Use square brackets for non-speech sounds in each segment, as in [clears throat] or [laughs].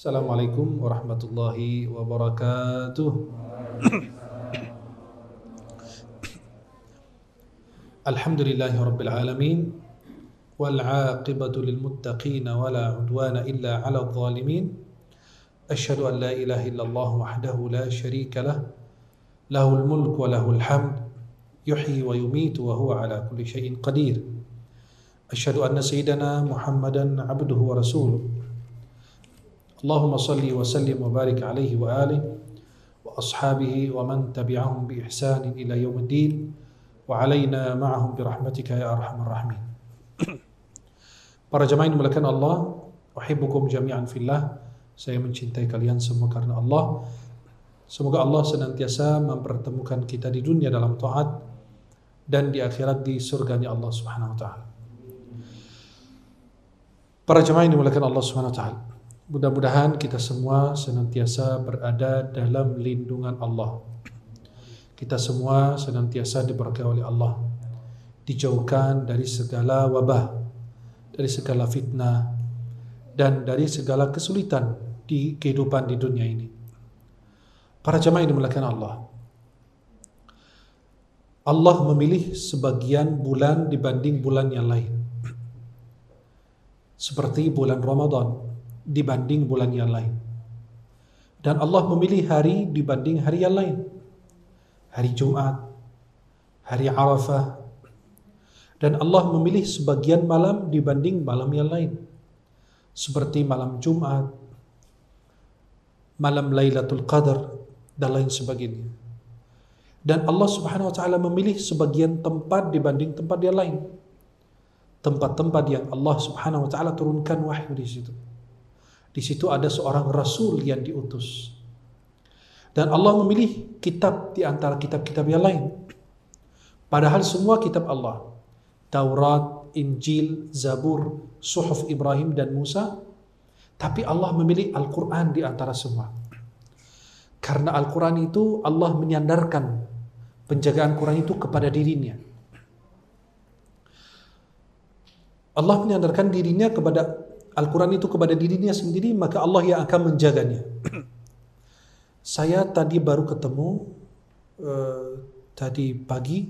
السلام عليكم ورحمة الله وبركاته الحمد لله رب العالمين والعاقبة للمتقين ولا عدوان إلا على الظالمين أشهد أن لا إله إلا الله وحده لا شريك له له الملك وله الحمد يحيي ويميت وهو على كل شيء قدير أشهد أن سيدنا محمدا عبده ورسوله اللهم صل وسلم وبارك عليه وآله وأصحابه ومن تبعهم بإحسان إلى يوم الدين وعلينا معهم برحمتك يا أرحم الراحمين Para jemaah yang dimuliakan Allah, uhibbukum jami'an fillah. Saya mencintai kalian semua karena Allah. Semoga Allah senantiasa mempertemukan kita di dunia dalam taat dan di akhirat di surganya Allah Subhanahu wa taala. Para jemaah yang dimuliakan Allah Subhanahu wa taala. Mudah-mudahan kita semua senantiasa berada dalam lindungan Allah. Kita semua senantiasa diberkahi oleh Allah. Dijauhkan dari segala wabah, dari segala fitnah, dan dari segala kesulitan di kehidupan di dunia ini. Para jamaah ini dimuliakan Allah. Allah memilih sebagian bulan dibanding bulan yang lain. Seperti bulan Ramadan dibanding bulan yang lain. Dan Allah memilih hari dibanding hari yang lain. Hari Jumat, hari Arafah, dan Allah memilih sebagian malam dibanding malam yang lain. Seperti malam Jumat, malam Lailatul Qadar, dan lain sebagainya. Dan Allah Subhanahu wa taala memilih sebagian tempat dibanding tempat yang lain. Tempat-tempat yang Allah Subhanahu wa taala turunkan wahyu di situ. Di situ ada seorang rasul yang diutus. Dan Allah memilih kitab di antara kitab-kitab yang lain. Padahal semua kitab Allah, Taurat, Injil, Zabur, Suhuf Ibrahim dan Musa, tapi Allah memilih Al-Quran di antara semua. Karena Al-Quran itu Allah menyandarkan penjagaan Quran itu kepada dirinya. Allah menyandarkan dirinya kepada Al-Quran itu kepada dirinya sendiri, maka Allah yang akan menjaganya. [clears throat] Saya tadi baru ketemu uh, tadi pagi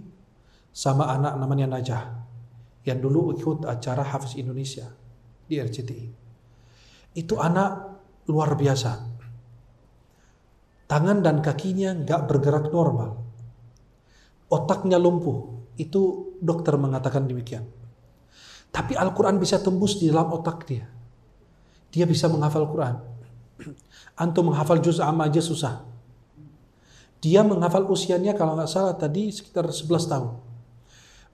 sama anak namanya Najah yang dulu ikut acara Hafiz Indonesia di RCTI. Itu anak luar biasa. Tangan dan kakinya nggak bergerak normal. Otaknya lumpuh. Itu dokter mengatakan demikian. Tapi Al-Quran bisa tembus di dalam otak dia. Dia bisa menghafal Quran. Antum menghafal juz amma aja susah. Dia menghafal usianya kalau nggak salah tadi sekitar 11 tahun.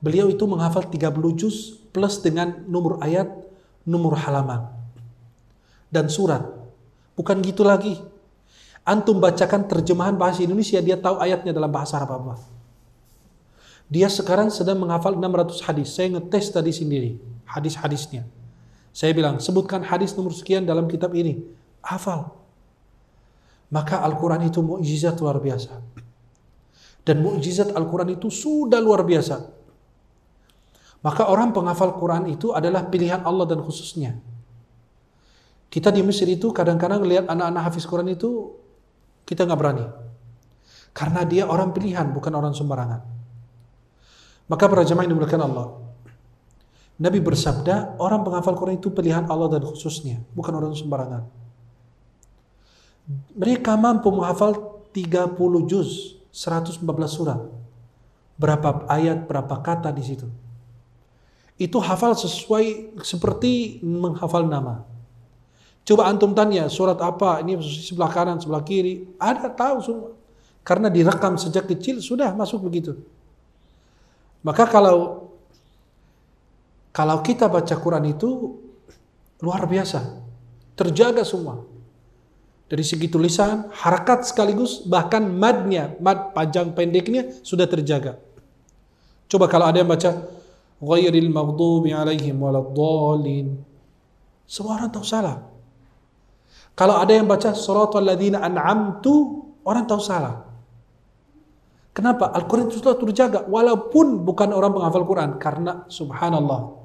Beliau itu menghafal 30 juz plus dengan nomor ayat, nomor halaman dan surat. Bukan gitu lagi. Antum bacakan terjemahan bahasa Indonesia, dia tahu ayatnya dalam bahasa Arab apa. Dia sekarang sedang menghafal 600 hadis. Saya ngetes tadi sendiri hadis-hadisnya. Saya bilang, sebutkan hadis nomor sekian dalam kitab ini. Hafal. Maka Al-Quran itu mujizat luar biasa. Dan mujizat Al-Quran itu sudah luar biasa. Maka orang penghafal Quran itu adalah pilihan Allah dan khususnya. Kita di Mesir itu kadang-kadang lihat anak-anak hafiz Quran itu kita nggak berani. Karena dia orang pilihan, bukan orang sembarangan. Maka para jamaah yang dimulakan Allah, Nabi bersabda, orang penghafal Quran itu pilihan Allah dan khususnya, bukan orang sembarangan. Mereka mampu menghafal 30 juz, 114 surat. Berapa ayat, berapa kata di situ. Itu hafal sesuai seperti menghafal nama. Coba antum tanya surat apa, ini sebelah kanan, sebelah kiri, ada tahu semua. Karena direkam sejak kecil sudah masuk begitu. Maka kalau kalau kita baca Quran itu luar biasa, terjaga semua. Dari segi tulisan, harakat sekaligus bahkan madnya, mad panjang pendeknya sudah terjaga. Coba kalau ada yang baca ghairil maghdubi alaihim waladdallin. Semua orang tahu salah. Kalau ada yang baca suratul ladzina an'amtu, orang tahu salah. Kenapa? Al-Quran itu sudah terjaga walaupun bukan orang penghafal Quran. Karena subhanallah.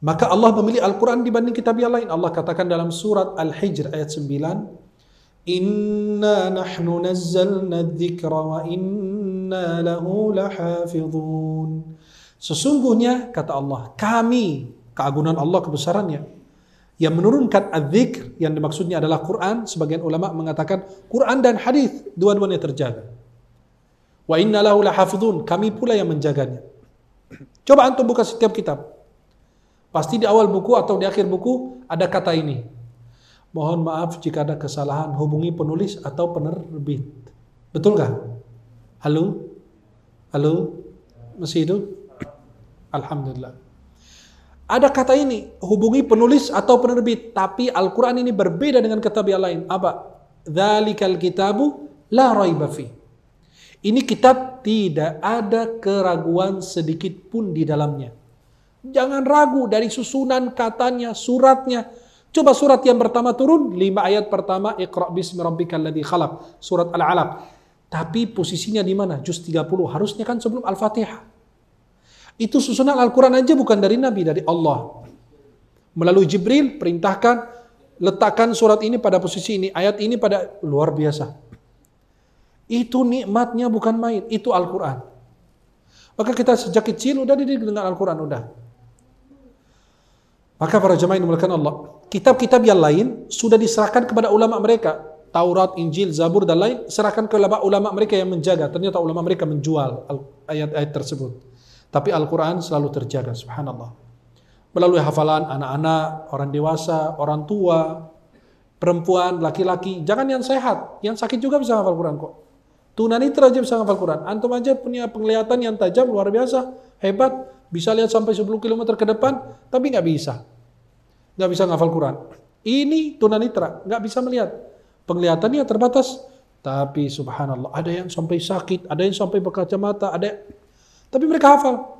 Maka Allah memilih Al-Quran dibanding kitab yang lain. Allah katakan dalam surat Al-Hijr ayat 9. Inna nahnu nazzalna dzikra wa inna lahu lahafidhun. Sesungguhnya, kata Allah, kami, keagungan Allah, kebesarannya, yang menurunkan adzikr yang dimaksudnya adalah Quran sebagian ulama mengatakan Quran dan hadis dua-duanya terjaga wa innalahu lahafidhun kami pula yang menjaganya coba antum buka setiap kitab pasti di awal buku atau di akhir buku ada kata ini mohon maaf jika ada kesalahan hubungi penulis atau penerbit betul nggak halo halo masih hidup alhamdulillah ada kata ini, hubungi penulis atau penerbit. Tapi Al-Quran ini berbeda dengan kitab yang lain. Apa? Dhalikal kitabu la raiba Ini kitab tidak ada keraguan sedikit pun di dalamnya. Jangan ragu dari susunan katanya, suratnya. Coba surat yang pertama turun, lima ayat pertama, Iqra' bismi rabbikal ladhi khalaq. Surat Al-Alaq. Tapi posisinya di mana? Juz 30. Harusnya kan sebelum Al-Fatihah. Itu susunan Al-Quran aja bukan dari Nabi, dari Allah. Melalui Jibril perintahkan letakkan surat ini pada posisi ini, ayat ini pada luar biasa. Itu nikmatnya bukan main, itu Al-Quran. Maka kita sejak kecil udah dididik dengan Al-Quran, udah. Maka para jemaah yang dimuliakan Allah, kitab-kitab yang lain sudah diserahkan kepada ulama mereka. Taurat, Injil, Zabur, dan lain, serahkan ke ulama mereka yang menjaga. Ternyata ulama mereka menjual ayat-ayat tersebut. Tapi Al-Quran selalu terjaga, subhanallah. Melalui hafalan anak-anak, orang dewasa, orang tua, perempuan, laki-laki. Jangan yang sehat, yang sakit juga bisa hafal Quran kok. Tunanetra aja bisa hafal Quran. Antum aja punya penglihatan yang tajam, luar biasa, hebat. Bisa lihat sampai 10 km ke depan, tapi nggak bisa. Nggak bisa ngafal Quran. Ini tunanitra, nggak bisa melihat. Penglihatannya terbatas, tapi subhanallah, ada yang sampai sakit, ada yang sampai berkacamata, ada yang tapi mereka hafal.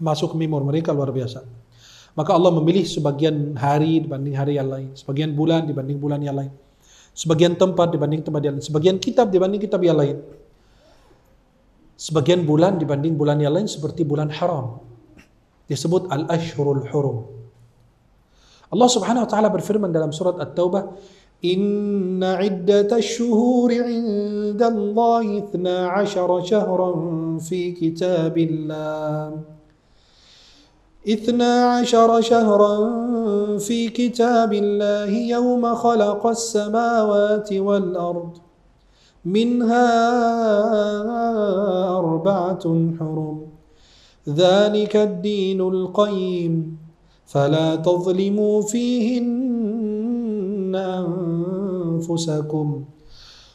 Masuk memori mereka luar biasa. Maka Allah memilih sebagian hari dibanding hari yang lain, sebagian bulan dibanding bulan yang lain, sebagian tempat dibanding tempat yang lain, sebagian kitab dibanding kitab yang lain. Sebagian bulan dibanding bulan yang lain seperti bulan haram. Disebut al-ashhurul hurum. Allah Subhanahu wa taala berfirman dalam surat At-Taubah, إن عدة الشهور عند الله اثنا عشر شهرا في كتاب الله اثنا عشر شهرا في كتاب الله يوم خلق السماوات والأرض منها أربعة حرم ذلك الدين القيم فلا تظلموا فيهن anfusakum.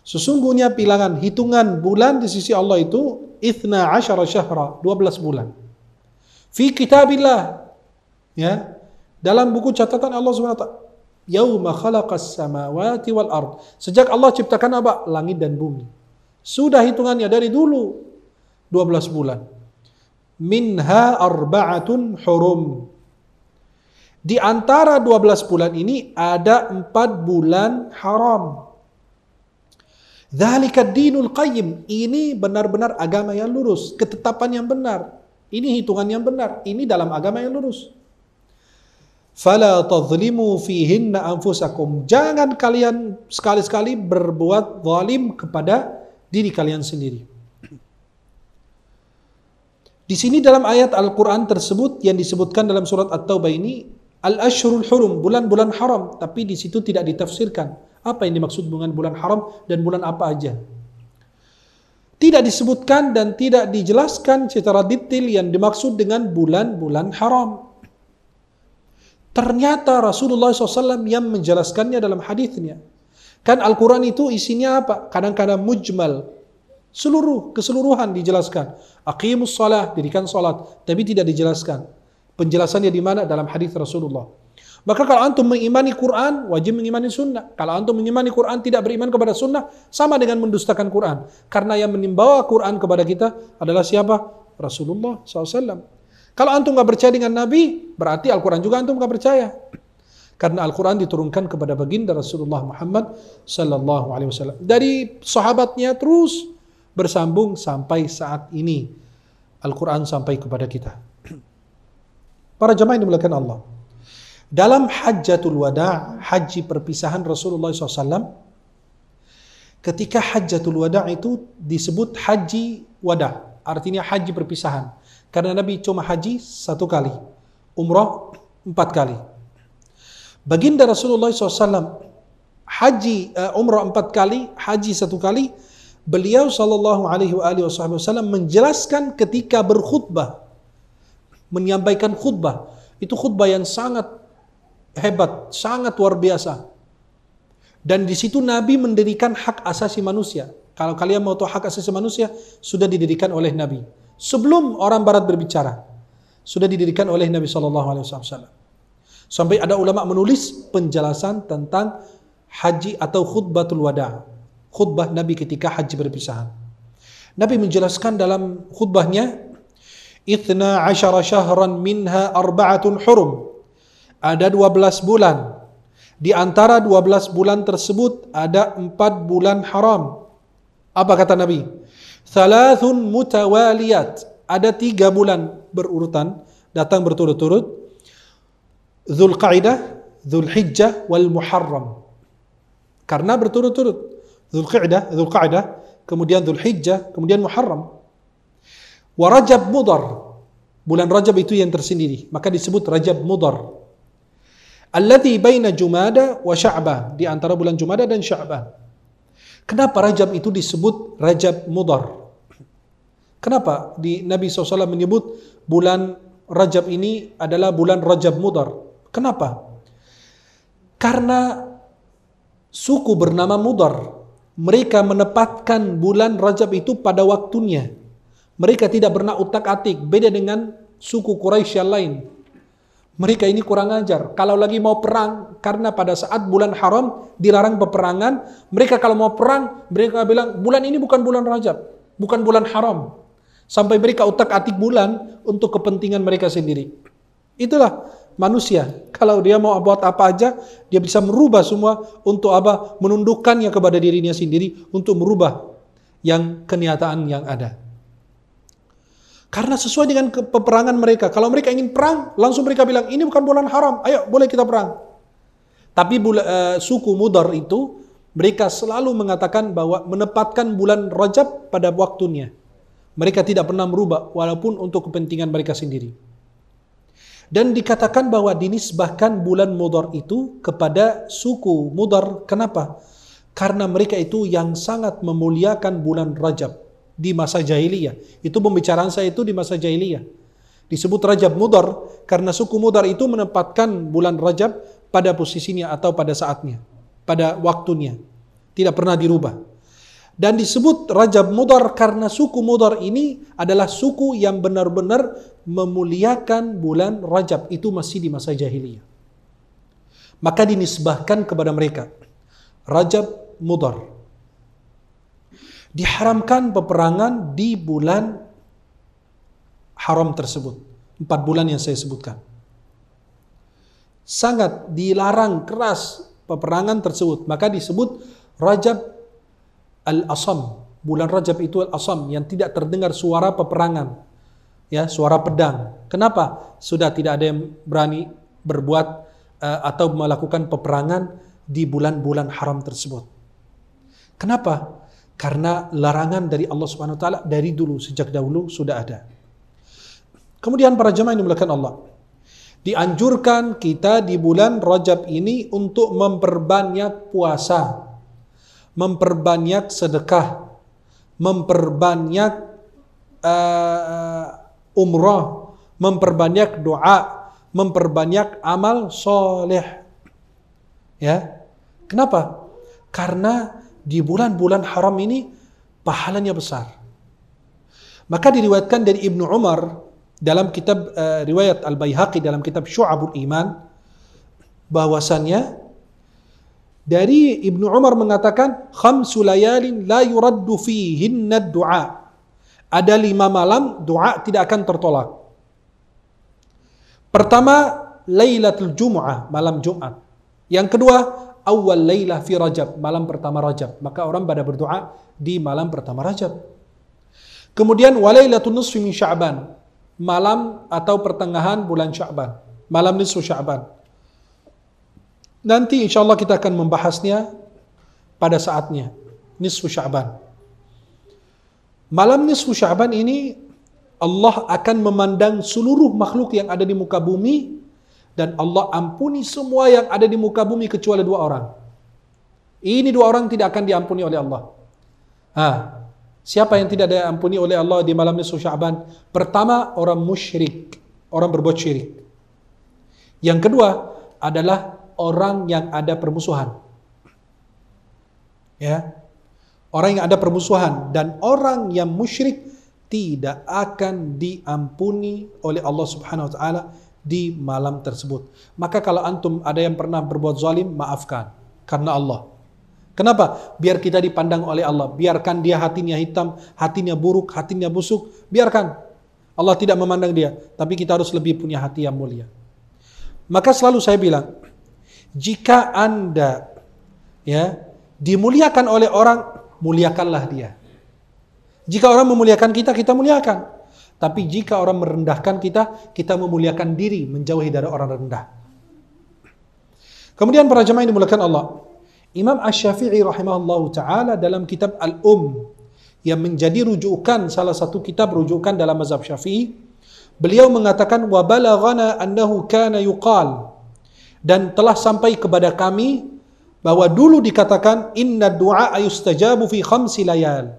Sesungguhnya bilangan hitungan bulan di sisi Allah itu ithna ashara syahra, 12 bulan. Fi kitabillah. Ya. Dalam buku catatan Allah swt. Yawma Yauma khalaqas samawati wal ard. Sejak Allah ciptakan apa? Langit dan bumi. Sudah hitungannya dari dulu 12 bulan. Minha arba'atun hurum. Di antara 12 bulan ini ada 4 bulan haram. Dzalika dinul qayyim. Ini benar-benar agama yang lurus, ketetapan yang benar. Ini hitungan yang benar. Ini dalam agama yang lurus. Fala tazlimu fihinna anfusakum. Jangan kalian sekali-sekali berbuat zalim kepada diri kalian sendiri. Di sini dalam ayat Al-Quran tersebut yang disebutkan dalam surat At-Taubah ini Al-Ashurul Hurum, bulan-bulan haram, tapi di situ tidak ditafsirkan apa yang dimaksud dengan bulan haram dan bulan apa aja. Tidak disebutkan dan tidak dijelaskan secara detail yang dimaksud dengan bulan-bulan haram. Ternyata Rasulullah SAW yang menjelaskannya dalam hadisnya. Kan Al-Quran itu isinya apa? Kadang-kadang mujmal, seluruh keseluruhan dijelaskan. Aqimus salah, dirikan salat, tapi tidak dijelaskan Penjelasannya di mana? Dalam hadis Rasulullah. Maka kalau antum mengimani Quran, wajib mengimani sunnah. Kalau antum mengimani Quran, tidak beriman kepada sunnah, sama dengan mendustakan Quran. Karena yang menimbawa Quran kepada kita adalah siapa? Rasulullah SAW. Kalau antum nggak percaya dengan Nabi, berarti Al-Quran juga antum nggak percaya. Karena Al-Quran diturunkan kepada baginda Rasulullah Muhammad Sallallahu Alaihi Wasallam. Dari sahabatnya terus bersambung sampai saat ini. Al-Quran sampai kepada kita. Para jemaah yang dimuliakan Allah. Dalam hajjatul wada, haji perpisahan Rasulullah SAW, ketika hajjatul wada itu disebut haji wada, artinya haji perpisahan. Karena Nabi cuma haji satu kali, umroh empat kali. Baginda Rasulullah SAW haji uh, eh, umroh empat kali, haji satu kali, beliau Shallallahu Alaihi Wasallam menjelaskan ketika berkhutbah menyampaikan khutbah. Itu khutbah yang sangat hebat, sangat luar biasa. Dan di situ Nabi mendirikan hak asasi manusia. Kalau kalian mau tahu hak asasi manusia, sudah didirikan oleh Nabi. Sebelum orang Barat berbicara, sudah didirikan oleh Nabi saw Sampai ada ulama menulis penjelasan tentang haji atau khutbatul wada, khutbah Nabi ketika haji berpisahan. Nabi menjelaskan dalam khutbahnya Ithna ashara syahran minha arba'atun hurum. Ada 12 bulan. Di antara 12 bulan tersebut ada 4 bulan haram. Apa kata Nabi? Thalathun mutawaliyat. Ada tiga bulan berurutan. Datang berturut-turut. Zulqaidah, Zulhijjah, wal Muharram. Karena berturut-turut. Zulqaidah, Zulqaidah, kemudian Zulhijjah, kemudian Muharram. Wa Rajab Mudar. Bulan Rajab itu yang tersendiri, maka disebut Rajab Mudar. Allati baina Jumada wa Sya'ban, di antara bulan Jumada dan Sya'ban. Kenapa Rajab itu disebut Rajab Mudar? Kenapa di Nabi SAW menyebut bulan Rajab ini adalah bulan Rajab Mudar? Kenapa? Karena suku bernama Mudar, mereka menempatkan bulan Rajab itu pada waktunya. Mereka tidak pernah utak-atik, beda dengan suku Quraisy yang lain. Mereka ini kurang ajar. Kalau lagi mau perang, karena pada saat bulan haram dilarang peperangan, mereka kalau mau perang, mereka bilang, bulan ini bukan bulan rajab, bukan bulan haram. Sampai mereka utak-atik bulan untuk kepentingan mereka sendiri. Itulah manusia. Kalau dia mau buat apa aja, dia bisa merubah semua untuk apa? Menundukkannya kepada dirinya sendiri untuk merubah yang kenyataan yang ada. Karena sesuai dengan peperangan mereka. Kalau mereka ingin perang, langsung mereka bilang, ini bukan bulan haram, ayo boleh kita perang. Tapi bula, uh, suku Mudar itu, mereka selalu mengatakan bahwa menempatkan bulan Rajab pada waktunya. Mereka tidak pernah merubah, walaupun untuk kepentingan mereka sendiri. Dan dikatakan bahwa dinisbahkan bulan Mudar itu kepada suku Mudar. Kenapa? Karena mereka itu yang sangat memuliakan bulan Rajab di masa jahiliyah. Itu pembicaraan saya itu di masa jahiliyah. Disebut Rajab Mudar karena suku Mudar itu menempatkan bulan Rajab pada posisinya atau pada saatnya, pada waktunya. Tidak pernah dirubah. Dan disebut Rajab Mudar karena suku Mudar ini adalah suku yang benar-benar memuliakan bulan Rajab. Itu masih di masa jahiliyah. Maka dinisbahkan kepada mereka. Rajab Mudar diharamkan peperangan di bulan haram tersebut. Empat bulan yang saya sebutkan. Sangat dilarang keras peperangan tersebut. Maka disebut Rajab Al-Asam. Bulan Rajab itu Al-Asam yang tidak terdengar suara peperangan. Ya, suara pedang. Kenapa? Sudah tidak ada yang berani berbuat uh, atau melakukan peperangan di bulan-bulan haram tersebut. Kenapa? Karena larangan dari Allah Subhanahu wa taala dari dulu sejak dahulu sudah ada. Kemudian para jemaah yang dimuliakan Allah, dianjurkan kita di bulan Rajab ini untuk memperbanyak puasa, memperbanyak sedekah, memperbanyak uh, umrah, memperbanyak doa, memperbanyak amal soleh. Ya, kenapa? Karena di bulan-bulan haram ini pahalanya besar. Maka diriwayatkan dari Ibnu Umar dalam kitab uh, riwayat Al Baihaqi dalam kitab Syu'abul Iman bahwasannya dari Ibnu Umar mengatakan khamsu layalin la yuraddu fihinna du'a. Ada lima malam doa tidak akan tertolak. Pertama, Lailatul Jum'ah, malam Jumat. Yang kedua, awal laylah fi rajab, malam pertama rajab. Maka orang pada berdoa di malam pertama rajab. Kemudian walailatun nusfi min sya'ban, malam atau pertengahan bulan sya'ban, malam nisfu sya'ban. Nanti insya Allah kita akan membahasnya pada saatnya, nisfu sya'ban. Malam nisfu sya'ban ini Allah akan memandang seluruh makhluk yang ada di muka bumi dan Allah ampuni semua yang ada di muka bumi kecuali dua orang. Ini dua orang tidak akan diampuni oleh Allah. Ha. siapa yang tidak diampuni oleh Allah di malam nisfu Sya'ban? Pertama orang musyrik, orang berbuat syirik. Yang kedua adalah orang yang ada permusuhan. Ya. Orang yang ada permusuhan dan orang yang musyrik tidak akan diampuni oleh Allah Subhanahu wa taala di malam tersebut. Maka kalau antum ada yang pernah berbuat zalim, maafkan karena Allah. Kenapa? Biar kita dipandang oleh Allah. Biarkan dia hatinya hitam, hatinya buruk, hatinya busuk. Biarkan. Allah tidak memandang dia. Tapi kita harus lebih punya hati yang mulia. Maka selalu saya bilang, jika Anda ya dimuliakan oleh orang, muliakanlah dia. Jika orang memuliakan kita, kita muliakan. Tapi jika orang merendahkan kita, kita memuliakan diri menjauhi dari orang rendah. Kemudian para jemaah yang dimuliakan Allah. Imam Ash-Syafi'i rahimahullah ta'ala dalam kitab Al-Um yang menjadi rujukan salah satu kitab rujukan dalam mazhab Syafi'i beliau mengatakan wa balaghana annahu kana yuqal dan telah sampai kepada kami bahwa dulu dikatakan inna du'a yustajabu fi khamsi layal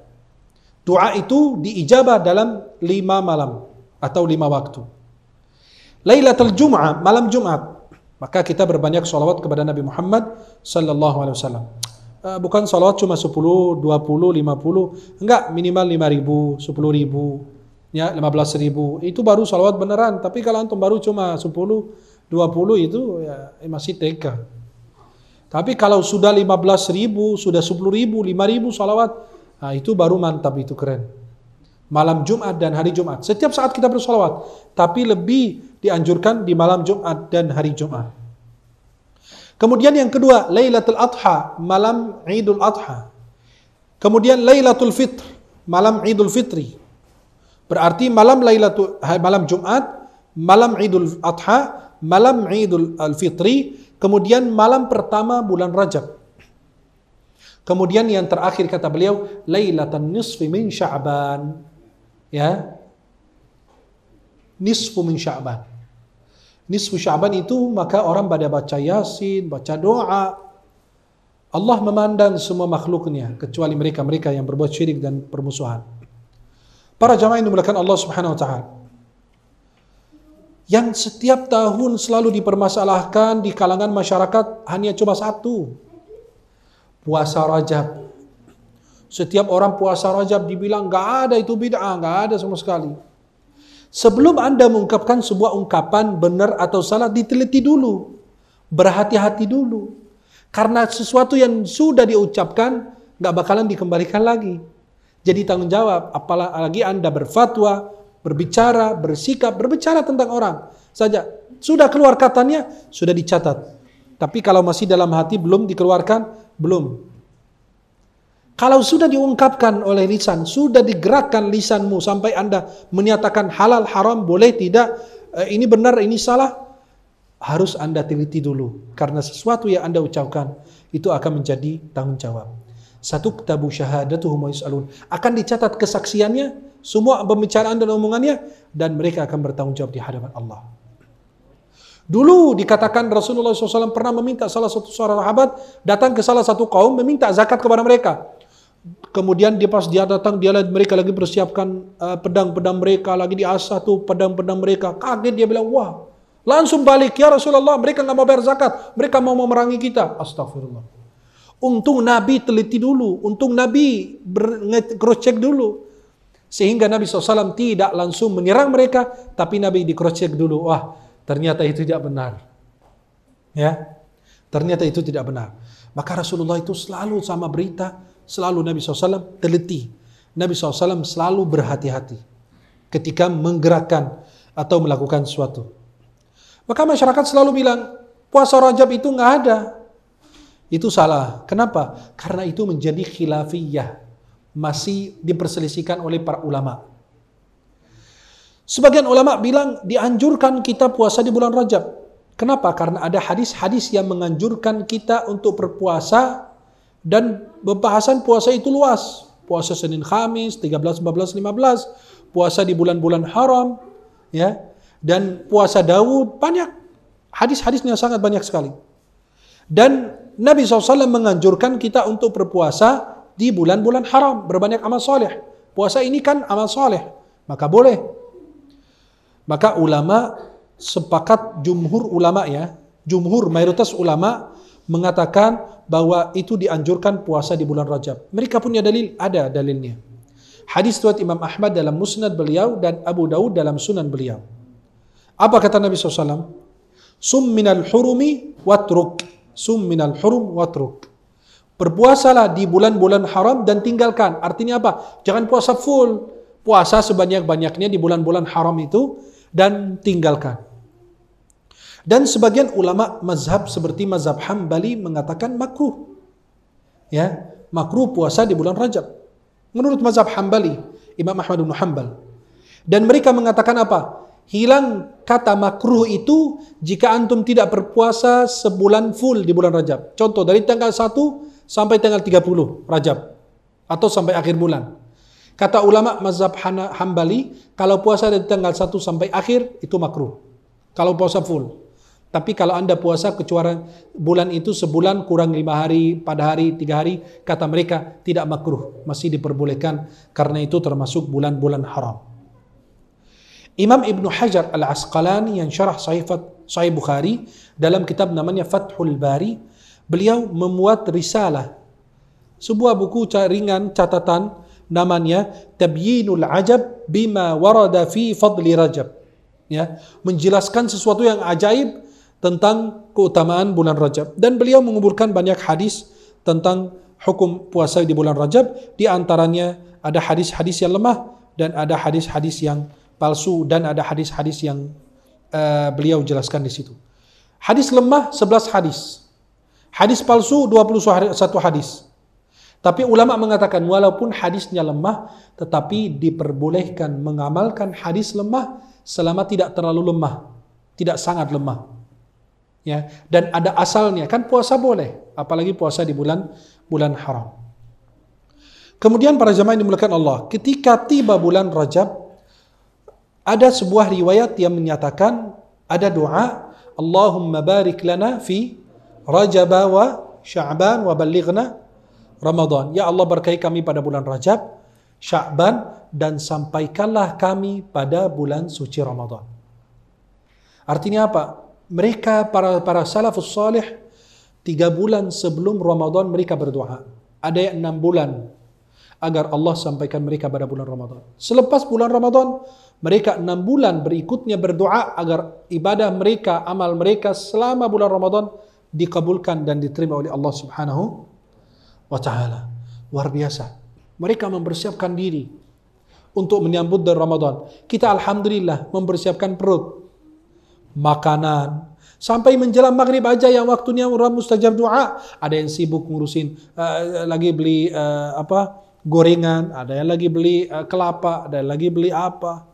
Doa itu diijabah dalam lima malam atau lima waktu. Lailatul Jum'ah, malam Jumat. Maka kita berbanyak salawat kepada Nabi Muhammad sallallahu alaihi wasallam. Eh, bukan salawat cuma 10, 20, 50, enggak minimal 5 ribu, 10 ribu, ya ribu. Itu baru salawat beneran, tapi kalau antum baru cuma 10, 20 itu ya eh, masih TK. Tapi kalau sudah 15 ribu, sudah 10 ribu, 5 ribu salawat, Nah, itu baru mantap, itu keren. Malam Jumat dan hari Jumat. Setiap saat kita bersolawat. Tapi lebih dianjurkan di malam Jumat dan hari Jumat. Kemudian yang kedua, Lailatul Adha, malam Idul Adha. Kemudian Lailatul Fitr, malam Idul Fitri. Berarti malam Lailatul malam Jumat, malam Idul Adha, malam Idul Fitri, kemudian malam pertama bulan Rajab. Kemudian yang terakhir kata beliau, Lailatan nisfi min Sya'ban. Ya. Nisfu min Sya'ban. Nisfu Sya'ban itu maka orang pada baca Yasin, baca doa. Allah memandang semua makhluknya kecuali mereka-mereka yang berbuat syirik dan permusuhan. Para jamaah yang melakukan Allah Subhanahu wa taala. Yang setiap tahun selalu dipermasalahkan di kalangan masyarakat hanya coba satu, puasa Rajab. Setiap orang puasa Rajab dibilang gak ada itu bid'ah, nggak ada sama sekali. Sebelum Anda mengungkapkan sebuah ungkapan benar atau salah, diteliti dulu. Berhati-hati dulu. Karena sesuatu yang sudah diucapkan, nggak bakalan dikembalikan lagi. Jadi tanggung jawab, apalagi Anda berfatwa, berbicara, bersikap, berbicara tentang orang saja. Sudah keluar katanya, sudah dicatat. Tapi kalau masih dalam hati belum dikeluarkan, belum. Kalau sudah diungkapkan oleh lisan, sudah digerakkan lisanmu sampai Anda menyatakan halal haram boleh tidak, eh, ini benar ini salah, harus Anda teliti dulu karena sesuatu yang Anda ucapkan itu akan menjadi tanggung jawab. Satu kitabu syahadatuhum wa yus'alun. Akan dicatat kesaksiannya, semua pembicaraan dan omongannya dan mereka akan bertanggung jawab di hadapan Allah. Dulu dikatakan Rasulullah SAW pernah meminta salah satu sahabat datang ke salah satu kaum meminta zakat kepada mereka. Kemudian dia pas dia datang dia lihat mereka lagi persiapkan eh, pedang-pedang mereka lagi diasah tuh pedang-pedang mereka. Kaget dia bilang wah langsung balik ya Rasulullah mereka nggak mau bayar zakat mereka mau memerangi kita. Astagfirullah. Untung Nabi teliti dulu, untung Nabi cross check dulu. Sehingga Nabi SAW tidak langsung menyerang mereka, tapi Nabi di cross check dulu. Wah, Ternyata itu tidak benar. Ya. Ternyata itu tidak benar. Maka Rasulullah itu selalu sama berita, selalu Nabi SAW teliti. Nabi SAW selalu berhati-hati ketika menggerakkan atau melakukan sesuatu. Maka masyarakat selalu bilang, puasa rajab itu nggak ada. Itu salah. Kenapa? Karena itu menjadi khilafiyah. Masih diperselisihkan oleh para ulama' Sebagian ulama bilang dianjurkan kita puasa di bulan Rajab. Kenapa? Karena ada hadis-hadis yang menganjurkan kita untuk berpuasa dan pembahasan puasa itu luas. Puasa Senin Kamis, 13, 14, 15, puasa di bulan-bulan haram, ya. Dan puasa Daud banyak hadis-hadisnya sangat banyak sekali. Dan Nabi SAW menganjurkan kita untuk berpuasa di bulan-bulan haram, berbanyak amal soleh. Puasa ini kan amal soleh, maka boleh maka ulama sepakat jumhur ulama ya, jumhur mayoritas ulama mengatakan bahwa itu dianjurkan puasa di bulan Rajab. Mereka punya dalil, ada dalilnya. Hadis tuat Imam Ahmad dalam Musnad beliau dan Abu Daud dalam Sunan beliau. Apa kata Nabi SAW? Sum minal hurumi watruk. Sum minal hurum watruk. Berpuasalah di bulan-bulan haram dan tinggalkan. Artinya apa? Jangan puasa full puasa sebanyak-banyaknya di bulan-bulan haram itu dan tinggalkan. Dan sebagian ulama mazhab seperti mazhab Hambali mengatakan makruh. Ya, makruh puasa di bulan Rajab. Menurut mazhab Hambali, Imam Ahmad bin Hambal. Dan mereka mengatakan apa? Hilang kata makruh itu jika antum tidak berpuasa sebulan full di bulan Rajab. Contoh dari tanggal 1 sampai tanggal 30 Rajab atau sampai akhir bulan. Kata ulama mazhab Hambali, kalau puasa dari tanggal 1 sampai akhir itu makruh. Kalau puasa full. Tapi kalau Anda puasa kecuali bulan itu sebulan kurang lima hari, pada hari, tiga hari, kata mereka tidak makruh, masih diperbolehkan karena itu termasuk bulan-bulan haram. Imam Ibn Hajar Al-Asqalani yang syarah sahifat Sahih Bukhari dalam kitab namanya Fathul Bari, beliau memuat risalah, sebuah buku ringan catatan namanya tabyinul ajab bima warada fi fadli rajab ya menjelaskan sesuatu yang ajaib tentang keutamaan bulan rajab dan beliau menguburkan banyak hadis tentang hukum puasa di bulan rajab di antaranya ada hadis-hadis yang lemah dan ada hadis-hadis yang palsu dan ada hadis-hadis yang uh, beliau jelaskan di situ hadis lemah 11 hadis hadis palsu 21 hadis tapi ulama mengatakan walaupun hadisnya lemah, tetapi diperbolehkan mengamalkan hadis lemah selama tidak terlalu lemah, tidak sangat lemah. Ya, dan ada asalnya kan puasa boleh, apalagi puasa di bulan bulan haram. Kemudian para jamaah yang dimuliakan Allah, ketika tiba bulan Rajab ada sebuah riwayat yang menyatakan ada doa Allahumma barik lana fi Rajab wa Sya'ban wa balighna Ramadan. Ya Allah berkahi kami pada bulan Rajab, Sya'ban, dan sampaikanlah kami pada bulan suci Ramadan. Artinya apa? Mereka para para salafus salih tiga bulan sebelum Ramadan mereka berdoa. Ada yang enam bulan agar Allah sampaikan mereka pada bulan Ramadan. Selepas bulan Ramadan, mereka enam bulan berikutnya berdoa agar ibadah mereka, amal mereka selama bulan Ramadan dikabulkan dan diterima oleh Allah Subhanahu wa taala. Luar biasa. Mereka mempersiapkan diri untuk menyambut dari Ramadan. Kita alhamdulillah mempersiapkan perut, makanan, sampai menjelang maghrib aja yang waktunya orang mustajab doa. Ada yang sibuk ngurusin uh, lagi beli uh, apa gorengan, ada yang lagi beli uh, kelapa, ada yang lagi beli apa.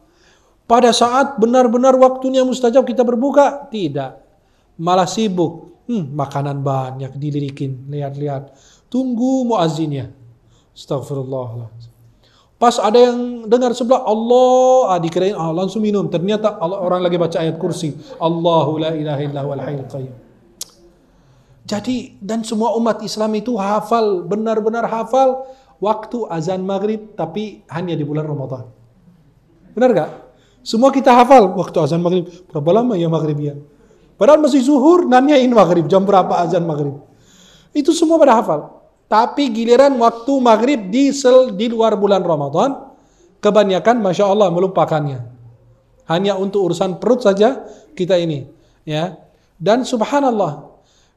Pada saat benar-benar waktunya mustajab kita berbuka, tidak. Malah sibuk. Hmm, makanan banyak dilirikin, lihat-lihat Tunggu muazzinnya. Astagfirullah. Pas ada yang dengar sebelah Allah, ah, dikirain ah, langsung minum. Ternyata Allah, orang lagi baca ayat kursi. Allahu la ilaha illahu qayyum. Jadi dan semua umat Islam itu hafal, benar-benar hafal waktu azan maghrib tapi hanya di bulan Ramadan. Benar gak? Semua kita hafal waktu azan maghrib. Berapa lama ya maghrib ya? Padahal masih zuhur, nanyain maghrib. Jam berapa azan maghrib? Itu semua pada hafal. Tapi giliran waktu maghrib di sel di luar bulan Ramadan, kebanyakan masya Allah melupakannya. Hanya untuk urusan perut saja kita ini, ya. Dan subhanallah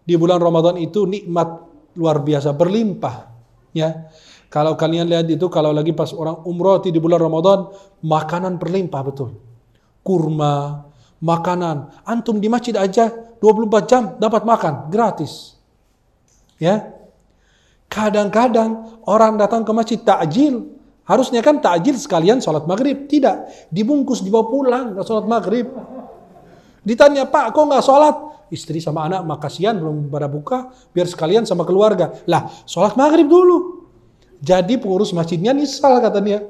di bulan Ramadan itu nikmat luar biasa berlimpah, ya. Kalau kalian lihat itu kalau lagi pas orang umroh di bulan Ramadan makanan berlimpah betul. Kurma, makanan. Antum di masjid aja 24 jam dapat makan gratis. Ya, Kadang-kadang orang datang ke masjid takjil. Harusnya kan takjil sekalian sholat maghrib. Tidak. Dibungkus, dibawa pulang ke sholat maghrib. Ditanya, Pak, kok nggak sholat? Istri sama anak, makasian belum pada buka. Biar sekalian sama keluarga. Lah, sholat maghrib dulu. Jadi pengurus masjidnya nisal kata dia.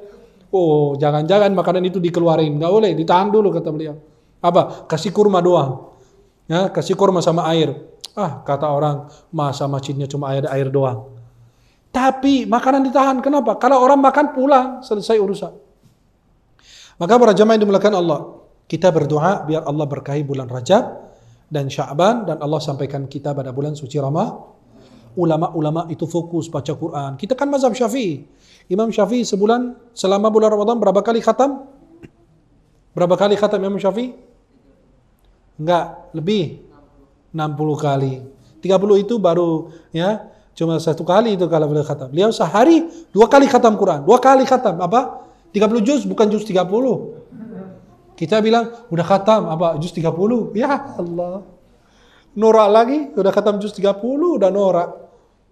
Oh, jangan-jangan makanan itu dikeluarin. Gak boleh, ditahan dulu kata beliau. Apa? Kasih kurma doang. Ya, kasih kurma sama air. Ah, kata orang, masa masjidnya cuma ada air doang. Tapi makanan ditahan. Kenapa? Kalau orang makan pulang, selesai urusan. Maka para jamaah yang dimulakan Allah, kita berdoa biar Allah berkahi bulan Rajab dan Sya'ban dan Allah sampaikan kita pada bulan suci Ramadan. Ulama-ulama itu fokus baca Quran. Kita kan mazhab Syafi'i. Imam Syafi'i sebulan selama bulan Ramadan berapa kali khatam? Berapa kali khatam Imam Syafi'i? Enggak, lebih 60 kali. 30 itu baru ya Cuma satu kali itu kalau beliau khatam. Beliau sehari dua kali khatam Quran. Dua kali khatam. Apa? 30 juz bukan juz 30. Kita bilang udah khatam apa juz 30. Ya Allah. Norak lagi, udah khatam juz 30, udah norak.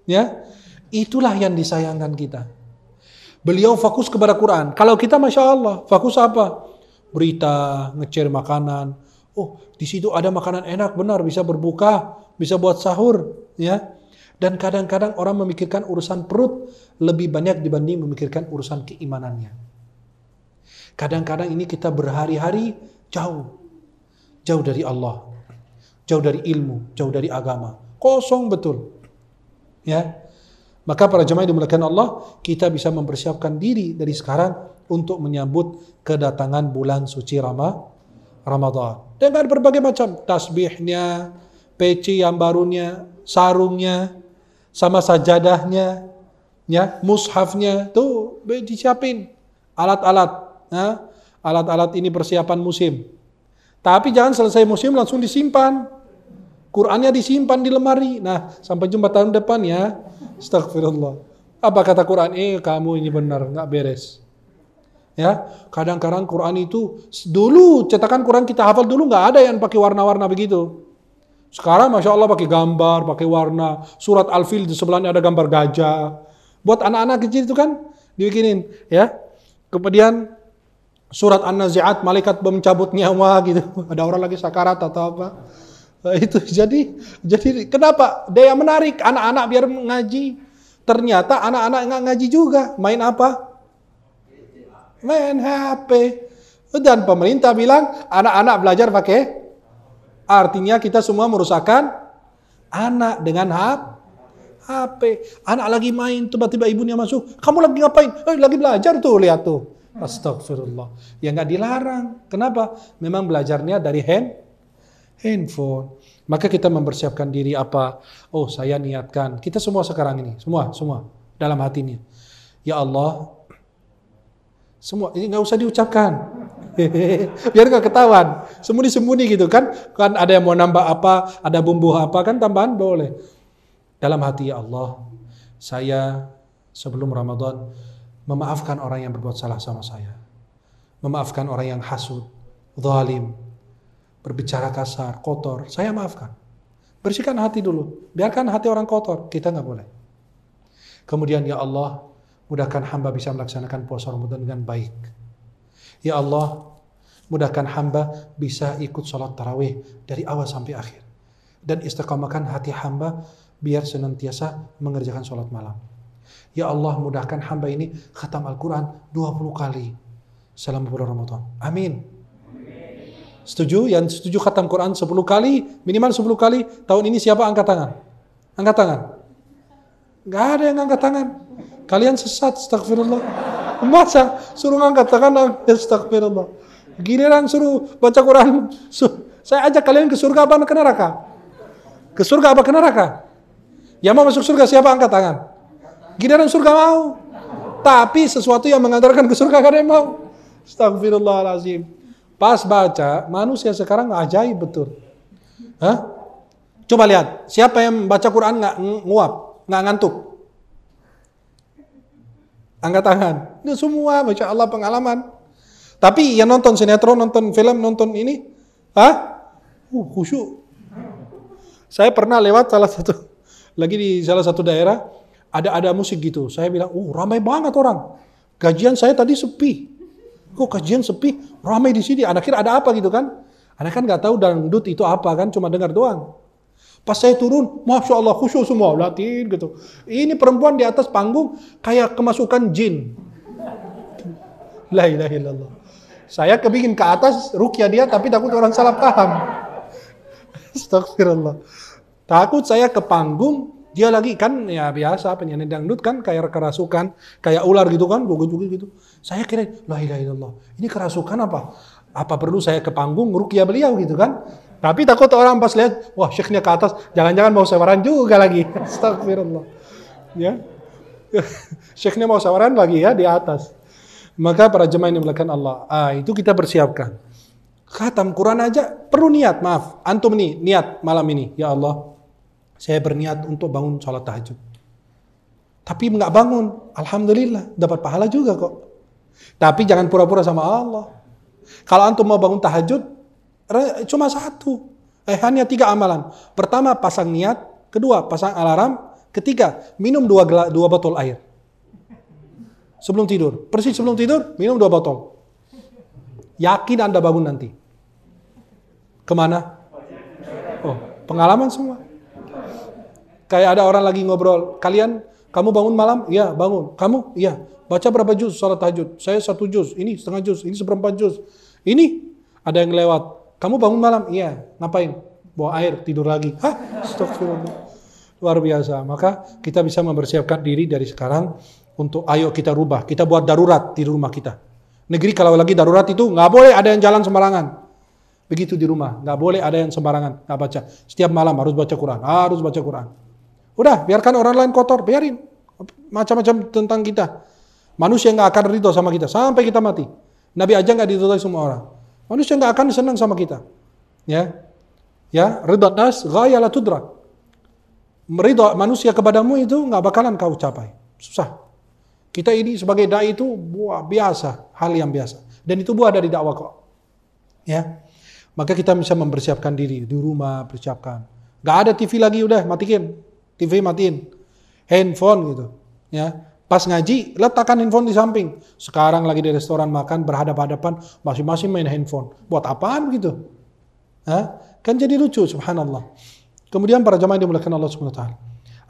Ya. Itulah yang disayangkan kita. Beliau fokus kepada Quran. Kalau kita Masya Allah, fokus apa? Berita, ngecer makanan. Oh, di situ ada makanan enak, benar. Bisa berbuka, bisa buat sahur. Ya dan kadang-kadang orang memikirkan urusan perut lebih banyak dibanding memikirkan urusan keimanannya. Kadang-kadang ini kita berhari-hari jauh. Jauh dari Allah. Jauh dari ilmu. Jauh dari agama. Kosong betul. Ya. Maka para jemaah dimulakan Allah, kita bisa mempersiapkan diri dari sekarang untuk menyambut kedatangan bulan suci Rama, Ramadhan. Dengan berbagai macam tasbihnya, peci yang barunya, sarungnya, sama sajadahnya, ya, mushafnya tuh disiapin alat-alat, nah, alat-alat ini persiapan musim. Tapi jangan selesai musim langsung disimpan. Qurannya disimpan di lemari. Nah, sampai jumpa tahun depan ya. Astagfirullah. Apa kata Quran? Eh, kamu ini benar, nggak beres. Ya, kadang-kadang Quran itu dulu cetakan Quran kita hafal dulu nggak ada yang pakai warna-warna begitu. Sekarang Masya Allah pakai gambar, pakai warna. Surat Al-Fil di sebelahnya ada gambar gajah. Buat anak-anak kecil itu kan dibikinin. ya. Kemudian surat An-Nazi'at, malaikat mencabut nyawa gitu. [laughs] Ada orang lagi sakarat atau apa. Eh, itu jadi jadi kenapa? Daya menarik anak-anak biar ngaji. Ternyata anak-anak nggak ngaji juga. Main apa? Main HP. Dan pemerintah bilang anak-anak belajar pakai Artinya kita semua merusakkan anak dengan hap HP. Anak lagi main, tiba-tiba ibunya masuk. Kamu lagi ngapain? Eh, lagi belajar tuh, lihat tuh. Astagfirullah. Ya nggak dilarang. Kenapa? Memang belajarnya dari hand, handphone. Maka kita mempersiapkan diri apa? Oh, saya niatkan. Kita semua sekarang ini, semua, semua dalam hatinya. Ya Allah, semua ini nggak usah diucapkan. [laughs] Biar nggak ketahuan. Sembunyi-sembunyi gitu kan. Kan ada yang mau nambah apa, ada bumbu apa kan tambahan boleh. Dalam hati ya Allah, saya sebelum Ramadan memaafkan orang yang berbuat salah sama saya. Memaafkan orang yang hasud, zalim, berbicara kasar, kotor. Saya maafkan. Bersihkan hati dulu. Biarkan hati orang kotor. Kita nggak boleh. Kemudian ya Allah, Mudahkan hamba bisa melaksanakan puasa Ramadan dengan baik. Ya Allah, mudahkan hamba bisa ikut sholat tarawih dari awal sampai akhir. Dan istiqamakan hati hamba biar senantiasa mengerjakan sholat malam. Ya Allah, mudahkan hamba ini khatam Al-Quran 20 kali selama bulan Ramadan. Amin. Setuju? Yang setuju khatam Quran 10 kali, minimal 10 kali. Tahun ini siapa angkat tangan? Angkat tangan. Gak ada yang angkat tangan. Kalian sesat, astagfirullah. Masa suruh ngangkat tangan, astagfirullah. Giliran suruh baca Quran, saya ajak kalian ke surga apa ke neraka? Ke surga apa ke neraka? Yang mau masuk surga siapa angkat tangan? Giliran surga mau. Tapi sesuatu yang mengantarkan ke surga kalian mau. Astagfirullahalazim. Pas baca, manusia sekarang ajaib betul. Hah? Coba lihat, siapa yang baca Quran nggak nguap, nggak ngantuk? Angkat tangan. Itu semua, Masya Allah pengalaman. Tapi yang nonton sinetron, nonton film, nonton ini, ah, uh, khusyuk. Saya pernah lewat salah satu, [laughs] lagi di salah satu daerah, ada ada musik gitu. Saya bilang, uh, ramai banget orang. kajian saya tadi sepi. Kok kajian sepi? Ramai di sini. kira ada apa gitu kan? Anak kan nggak tahu dangdut itu apa kan, cuma dengar doang. Pas saya turun, Masya Allah khusyuk semua, latin gitu. Ini perempuan di atas panggung kayak kemasukan jin. La ilaha illallah. Saya kepingin ke atas, rukyah dia tapi takut orang salah paham. Astagfirullah. Takut saya ke panggung, dia lagi kan ya biasa penyanyi dangdut kan kayak kerasukan, kayak ular gitu kan, gugut juga gitu. Saya kira, la ilaha illallah. Ini kerasukan apa? Apa perlu saya ke panggung rukyah beliau gitu kan? Tapi takut orang pas lihat, wah syekhnya ke atas, jangan-jangan mau sewaran juga lagi. [laughs] Astagfirullah. Ya. syekhnya [laughs] mau sewaran lagi ya di atas. Maka para jemaah ini dimuliakan Allah, ah, itu kita persiapkan. Khatam Quran aja perlu niat, maaf. Antum nih, niat malam ini. Ya Allah, saya berniat untuk bangun sholat tahajud. Tapi nggak bangun, Alhamdulillah, dapat pahala juga kok. Tapi jangan pura-pura sama Allah. Kalau antum mau bangun tahajud, Cuma satu. Eh, hanya tiga amalan. Pertama, pasang niat. Kedua, pasang alarm. Ketiga, minum dua, gelas dua botol air. Sebelum tidur. Persis sebelum tidur, minum dua botol. Yakin Anda bangun nanti. Kemana? Oh, pengalaman semua. Kayak ada orang lagi ngobrol. Kalian, kamu bangun malam? Iya, bangun. Kamu? Iya. Baca berapa juz sholat tahajud? Saya satu juz. Ini setengah juz. Ini seperempat juz. Ini ada yang lewat kamu bangun malam? Iya. Ngapain? Bawa air, tidur lagi. Hah? Astagfirullah. Luar biasa. Maka kita bisa mempersiapkan diri dari sekarang untuk ayo kita rubah. Kita buat darurat di rumah kita. Negeri kalau lagi darurat itu nggak boleh ada yang jalan sembarangan. Begitu di rumah. Nggak boleh ada yang sembarangan. Nggak baca. Setiap malam harus baca Quran. Harus baca Quran. Udah, biarkan orang lain kotor. Biarin. Macam-macam tentang kita. Manusia nggak akan ridho sama kita sampai kita mati. Nabi aja nggak ditutupi semua orang. Manusia nggak akan senang sama kita. Ya. Ya, ridha nas ghaya la Ridha manusia kepadamu itu nggak bakalan kau capai. Susah. Kita ini sebagai dai itu buah biasa, hal yang biasa. Dan itu buah dari dakwah kok. Ya. Maka kita bisa mempersiapkan diri di rumah, persiapkan. Gak ada TV lagi udah matikan. TV matiin, handphone gitu. Ya, Pas ngaji, letakkan handphone di samping. Sekarang lagi di restoran makan, berhadapan-hadapan, masing-masing main handphone. Buat apaan begitu? Hah? Kan jadi lucu, subhanallah. Kemudian para jamaah dimulakan dimuliakan Allah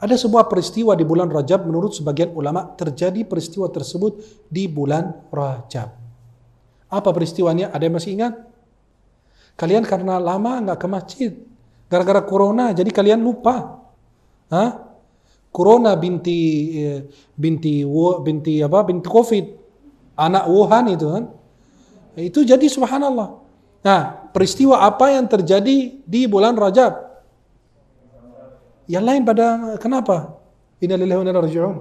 SWT. Ada sebuah peristiwa di bulan Rajab menurut sebagian ulama terjadi peristiwa tersebut di bulan Rajab. Apa peristiwanya? Ada yang masih ingat? Kalian karena lama nggak ke masjid, gara-gara corona, jadi kalian lupa. Hah? corona binti eh, binti binti apa binti covid anak Wuhan itu kan itu jadi subhanallah nah peristiwa apa yang terjadi di bulan Rajab yang lain pada kenapa inna wa raji'un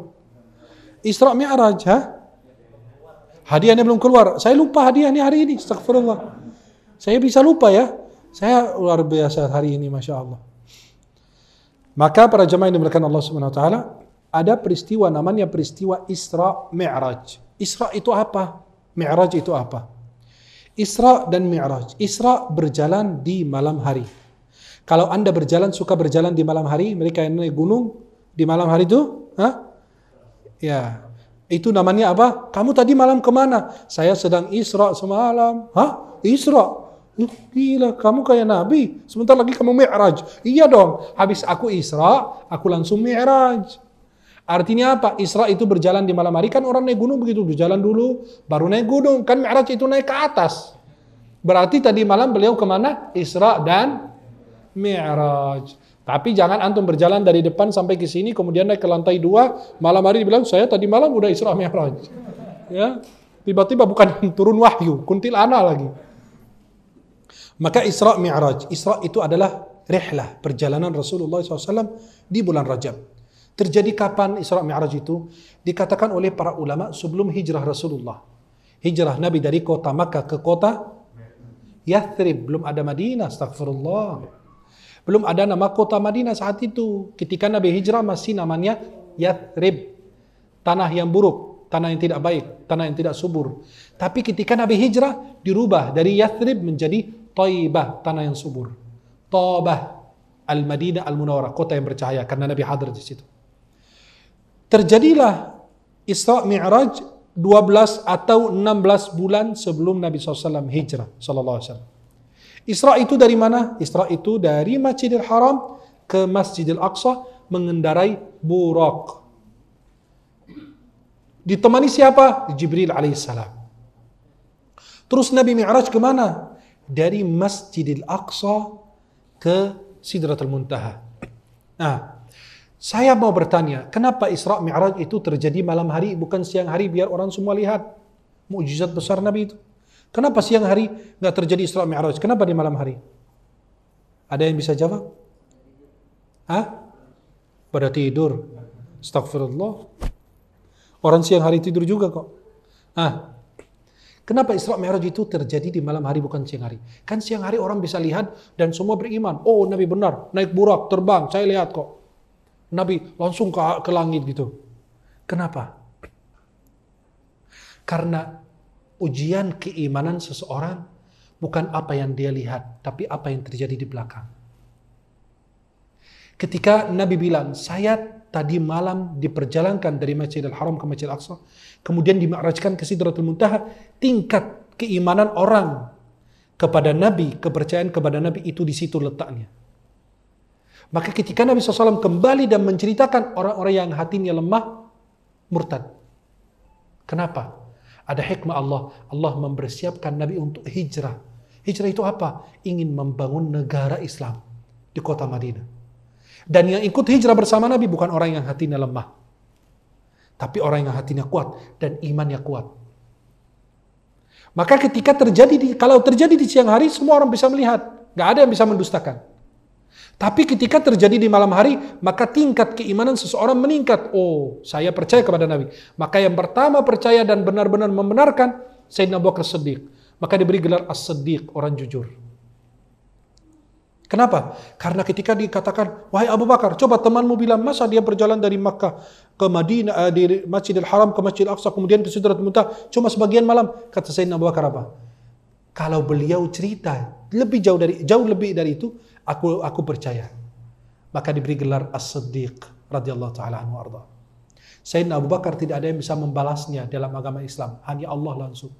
Isra Mi'raj ha hadiahnya belum keluar saya lupa hadiahnya hari ini astagfirullah saya bisa lupa ya saya luar biasa hari ini masya Allah maka para jemaah yang diberikan Allah Subhanahu wa taala, ada peristiwa namanya peristiwa Isra Mi'raj. Isra itu apa? Mi'raj itu apa? Isra dan Mi'raj. Isra berjalan di malam hari. Kalau Anda berjalan suka berjalan di malam hari, mereka yang naik gunung di malam hari itu, ha? Ya, itu namanya apa? Kamu tadi malam kemana? Saya sedang Isra semalam. Hah? Isra? Loh, gila, kamu kayak Nabi. Sebentar lagi kamu mi'raj. Iya dong, habis aku Isra, aku langsung mi'raj. Artinya apa? Isra itu berjalan di malam hari. Kan orang naik gunung begitu, berjalan dulu, baru naik gunung. Kan mi'raj itu naik ke atas. Berarti tadi malam beliau kemana? Isra dan mi'raj. Tapi jangan antum berjalan dari depan sampai ke sini, kemudian naik ke lantai dua, malam hari dibilang, saya tadi malam udah Isra Mi'raj. [laughs] Ya, tiba-tiba bukan [laughs] turun wahyu, kuntil ana lagi. Maka Isra Mi'raj, Isra itu adalah rihlah, perjalanan Rasulullah SAW di bulan Rajab. Terjadi kapan Isra Mi'raj itu? Dikatakan oleh para ulama sebelum hijrah Rasulullah. Hijrah Nabi dari kota Makkah ke kota Yathrib, belum ada Madinah, astagfirullah. Belum ada nama kota Madinah saat itu. Ketika Nabi hijrah masih namanya Yathrib. Tanah yang buruk, tanah yang tidak baik, tanah yang tidak subur. Tapi ketika Nabi hijrah dirubah dari Yathrib menjadi Taibah, tanah yang subur. Taubah Al-Madinah Al-Munawwarah, kota yang bercahaya karena Nabi hadir di situ. Terjadilah Isra Mi'raj 12 atau 16 bulan sebelum Nabi SAW hijrah sallallahu alaihi wasallam. Isra itu dari mana? Isra itu dari Masjidil Haram ke Masjidil Aqsa mengendarai burak. Ditemani siapa? Jibril alaihissalam. Terus Nabi Mi'raj kemana? dari Masjidil Aqsa ke Sidratul Muntaha. Nah, saya mau bertanya, kenapa Isra Mi'raj itu terjadi malam hari bukan siang hari biar orang semua lihat mukjizat besar Nabi itu? Kenapa siang hari nggak terjadi Isra Mi'raj? Kenapa di malam hari? Ada yang bisa jawab? Hah? Pada tidur. Astagfirullah. Orang siang hari tidur juga kok. Ah, Kenapa Isra Mi'raj itu terjadi di malam hari bukan siang hari? Kan siang hari orang bisa lihat dan semua beriman. Oh Nabi benar, naik burak, terbang, saya lihat kok. Nabi langsung ke, ke langit gitu. Kenapa? Karena ujian keimanan seseorang bukan apa yang dia lihat, tapi apa yang terjadi di belakang. Ketika Nabi bilang, saya tadi malam diperjalankan dari Masjidil Haram ke Masjid Al-Aqsa, kemudian dimakrajkan ke Sidratul Muntaha, tingkat keimanan orang kepada Nabi, kepercayaan kepada Nabi itu di situ letaknya. Maka ketika Nabi SAW kembali dan menceritakan orang-orang yang hatinya lemah, murtad. Kenapa? Ada hikmah Allah. Allah mempersiapkan Nabi untuk hijrah. Hijrah itu apa? Ingin membangun negara Islam di kota Madinah. Dan yang ikut hijrah bersama Nabi bukan orang yang hatinya lemah. Tapi orang yang hatinya kuat dan imannya kuat. Maka ketika terjadi, di, kalau terjadi di siang hari semua orang bisa melihat. Gak ada yang bisa mendustakan. Tapi ketika terjadi di malam hari, maka tingkat keimanan seseorang meningkat. Oh, saya percaya kepada Nabi. Maka yang pertama percaya dan benar-benar membenarkan, Sayyidina Abu Bakar Siddiq. Maka diberi gelar As-Siddiq, orang jujur. Kenapa? Karena ketika dikatakan, wahai Abu Bakar, coba temanmu bilang, masa dia berjalan dari Makkah ke Madinah, eh, di Masjidil Haram ke Masjidil aqsa kemudian ke Sidrat Muntah, cuma sebagian malam. Kata Sayyidina Abu Bakar apa? Kalau beliau cerita lebih jauh dari jauh lebih dari itu, aku aku percaya. Maka diberi gelar As-Siddiq radhiyallahu taala anhu arda. Sayyidina Abu Bakar tidak ada yang bisa membalasnya dalam agama Islam, hanya Allah langsung.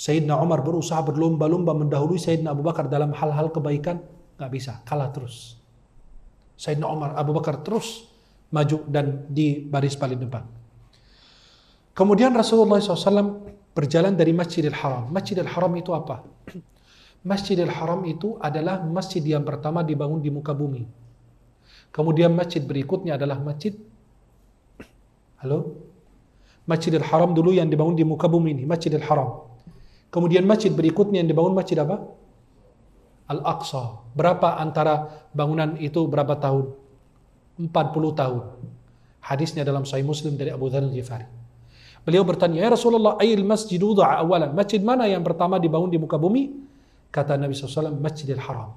Sayyidina Umar berusaha berlomba-lomba mendahului Sayyidina Abu Bakar dalam hal-hal kebaikan, nggak bisa, kalah terus. Sayyidina Umar, Abu Bakar terus maju dan di baris paling depan. Kemudian Rasulullah SAW berjalan dari Masjidil Haram. Masjidil Haram itu apa? [clears throat] Masjidil Haram itu adalah masjid yang pertama dibangun di muka bumi. Kemudian masjid berikutnya adalah masjid [clears throat] Halo? Masjidil Haram dulu yang dibangun di muka bumi ini, Masjidil Haram. Kemudian masjid berikutnya yang dibangun masjid apa? Al-Aqsa. Berapa antara bangunan itu berapa tahun? 40 tahun. Hadisnya dalam Sahih Muslim dari Abu Dhar al-Ghifari. Beliau bertanya, "Ya Rasulullah, ayil masjid wudu'a awalan?" Masjid mana yang pertama dibangun di muka bumi? Kata Nabi SAW, Masjidil Haram.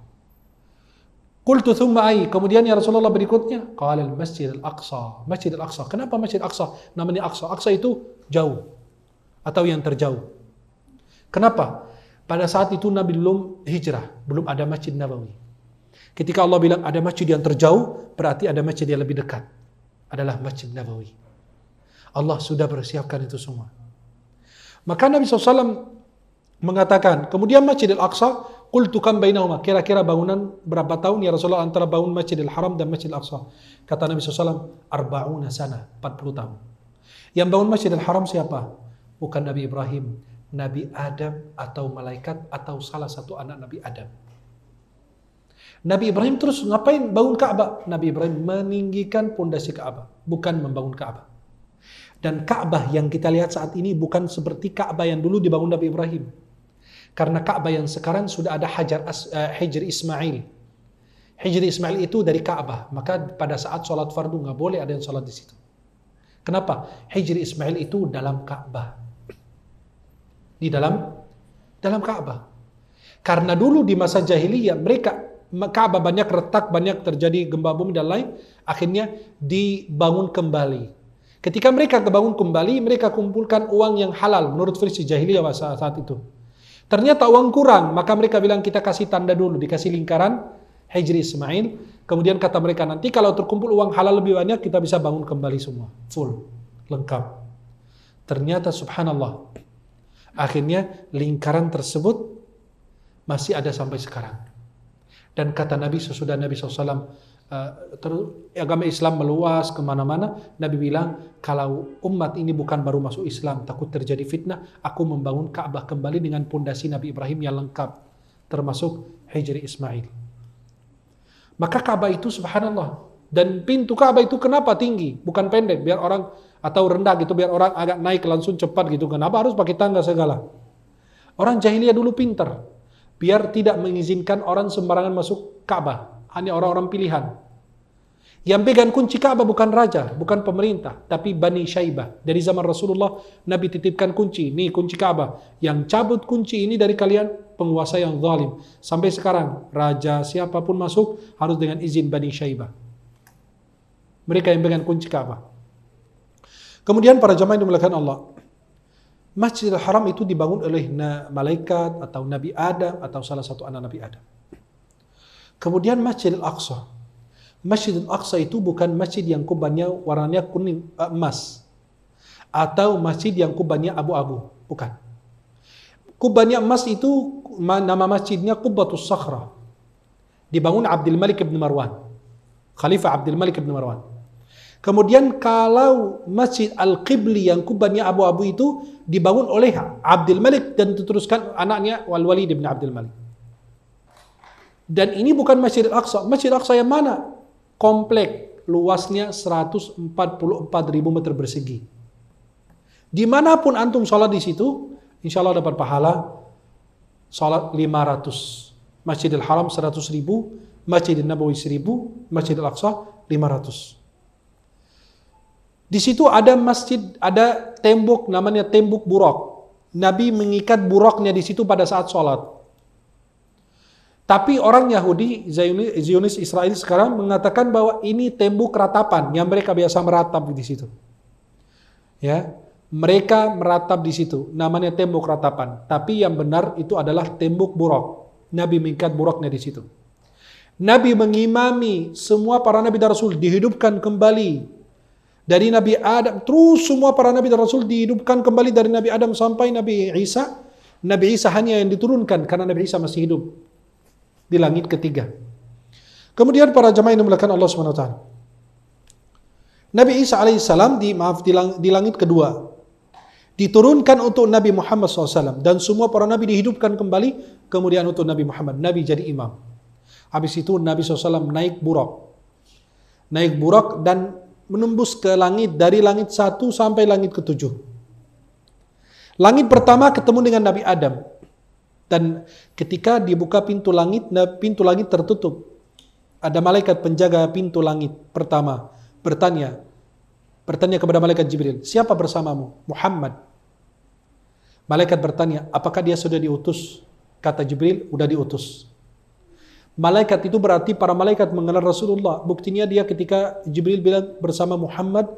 Qultu thumma ay. Kemudian ya Rasulullah berikutnya, qala al-Masjid al-Aqsa. Masjid al-Aqsa. Kenapa Masjid al Aqsa? Namanya Aqsa. Aqsa itu jauh atau yang terjauh. Kenapa? Pada saat itu Nabi belum hijrah, belum ada Masjid Nabawi. Ketika Allah bilang ada masjid yang terjauh, berarti ada masjid yang lebih dekat. Adalah Masjid Nabawi. Allah sudah bersiapkan itu semua. Maka Nabi SAW mengatakan, kemudian Masjid Al-Aqsa, kultukan kam Kira-kira bangunan berapa tahun ya Rasulullah antara bangun Masjidil Haram dan Masjid Al-Aqsa? Kata Nabi SAW, Arba'una sana, 40 tahun. Yang bangun Masjidil Haram siapa? Bukan Nabi Ibrahim, Nabi Adam atau malaikat atau salah satu anak Nabi Adam. Nabi Ibrahim terus ngapain bangun Ka'bah? Nabi Ibrahim meninggikan pondasi Ka'bah, bukan membangun Ka'bah. Dan Ka'bah yang kita lihat saat ini bukan seperti Ka'bah yang dulu dibangun Nabi Ibrahim. Karena Ka'bah yang sekarang sudah ada Hajar eh, Hijri Ismail. Hijri Ismail itu dari Ka'bah. Maka pada saat sholat fardu nggak boleh ada yang sholat di situ. Kenapa? Hijri Ismail itu dalam Ka'bah di dalam dalam Ka'bah. Karena dulu di masa jahiliyah mereka Ka'bah banyak retak, banyak terjadi gempa bumi dan lain, akhirnya dibangun kembali. Ketika mereka kebangun kembali, mereka kumpulkan uang yang halal menurut versi jahiliyah saat, saat itu. Ternyata uang kurang, maka mereka bilang kita kasih tanda dulu, dikasih lingkaran Hijri Ismail. Kemudian kata mereka nanti kalau terkumpul uang halal lebih banyak, kita bisa bangun kembali semua, full, lengkap. Ternyata subhanallah, Akhirnya lingkaran tersebut masih ada sampai sekarang. Dan kata Nabi sesudah Nabi SAW eh, agama Islam meluas kemana-mana, Nabi bilang kalau umat ini bukan baru masuk Islam takut terjadi fitnah, aku membangun Ka'bah kembali dengan pondasi Nabi Ibrahim yang lengkap, termasuk Hijri Ismail. Maka Ka'bah itu subhanallah dan pintu Ka'bah itu kenapa tinggi, bukan pendek, biar orang atau rendah gitu, biar orang agak naik langsung cepat gitu. Kenapa harus pakai tangga segala? Orang jahiliyah dulu pinter, biar tidak mengizinkan orang sembarangan masuk Ka'bah, hanya orang-orang pilihan. Yang pegang kunci Ka'bah bukan raja, bukan pemerintah, tapi Bani Syaibah. Dari zaman Rasulullah, Nabi titipkan kunci, ini kunci Ka'bah. Yang cabut kunci ini dari kalian, penguasa yang zalim. Sampai sekarang, raja siapapun masuk harus dengan izin Bani Syaibah. Mereka yang pegang kunci Ka'bah. Kemudian para jamaah yang dimuliakan Allah. Masjidil Haram itu dibangun oleh malaikat atau Nabi Adam atau salah satu anak Nabi Adam. Kemudian Masjidil Aqsa. Masjidil Aqsa itu bukan masjid yang kubahnya warnanya kuning eh, emas atau masjid yang kubahnya abu-abu, bukan. Kubahnya emas itu nama masjidnya Qubbatus Sakhra. Dibangun Abdul Malik bin Marwan. Khalifah Abdul Malik bin Marwan. Kemudian kalau Masjid Al-Qibli yang kubannya abu-abu itu dibangun oleh Abdul Malik dan diteruskan anaknya Wal-Walid bin Abdul Malik. Dan ini bukan Masjid Al-Aqsa. Masjid Al-Aqsa yang mana? Komplek luasnya 144 ribu meter persegi. Dimanapun antum sholat di situ, insya Allah dapat pahala sholat 500. Masjidil Haram 100 ribu, Masjidil Nabawi 1000, Masjid al Aqsa 500. Di situ ada masjid, ada tembok namanya tembok burok. Nabi mengikat buroknya di situ pada saat sholat. Tapi orang Yahudi, Zionis Israel sekarang mengatakan bahwa ini tembok ratapan yang mereka biasa meratap di situ. Ya, mereka meratap di situ, namanya tembok ratapan. Tapi yang benar itu adalah tembok burok. Nabi mengikat buroknya di situ. Nabi mengimami semua para nabi dan rasul dihidupkan kembali dari Nabi Adam, terus semua para Nabi dan Rasul dihidupkan kembali dari Nabi Adam sampai Nabi Isa. Nabi Isa hanya yang diturunkan karena Nabi Isa masih hidup di langit ketiga. Kemudian para jemaah yang dimuliakan Allah SWT. Nabi Isa alaihissalam di maaf di, lang, di langit kedua diturunkan untuk Nabi Muhammad SAW dan semua para nabi dihidupkan kembali kemudian untuk Nabi Muhammad Nabi jadi imam habis itu Nabi SAW naik buruk naik buruk dan menembus ke langit dari langit satu sampai langit ketujuh. Langit pertama ketemu dengan Nabi Adam. Dan ketika dibuka pintu langit, pintu langit tertutup. Ada malaikat penjaga pintu langit pertama bertanya, bertanya kepada malaikat Jibril, siapa bersamamu? Muhammad. Malaikat bertanya, apakah dia sudah diutus? Kata Jibril, sudah diutus. Malaikat itu berarti para malaikat mengenal Rasulullah. Buktinya dia ketika Jibril bilang bersama Muhammad,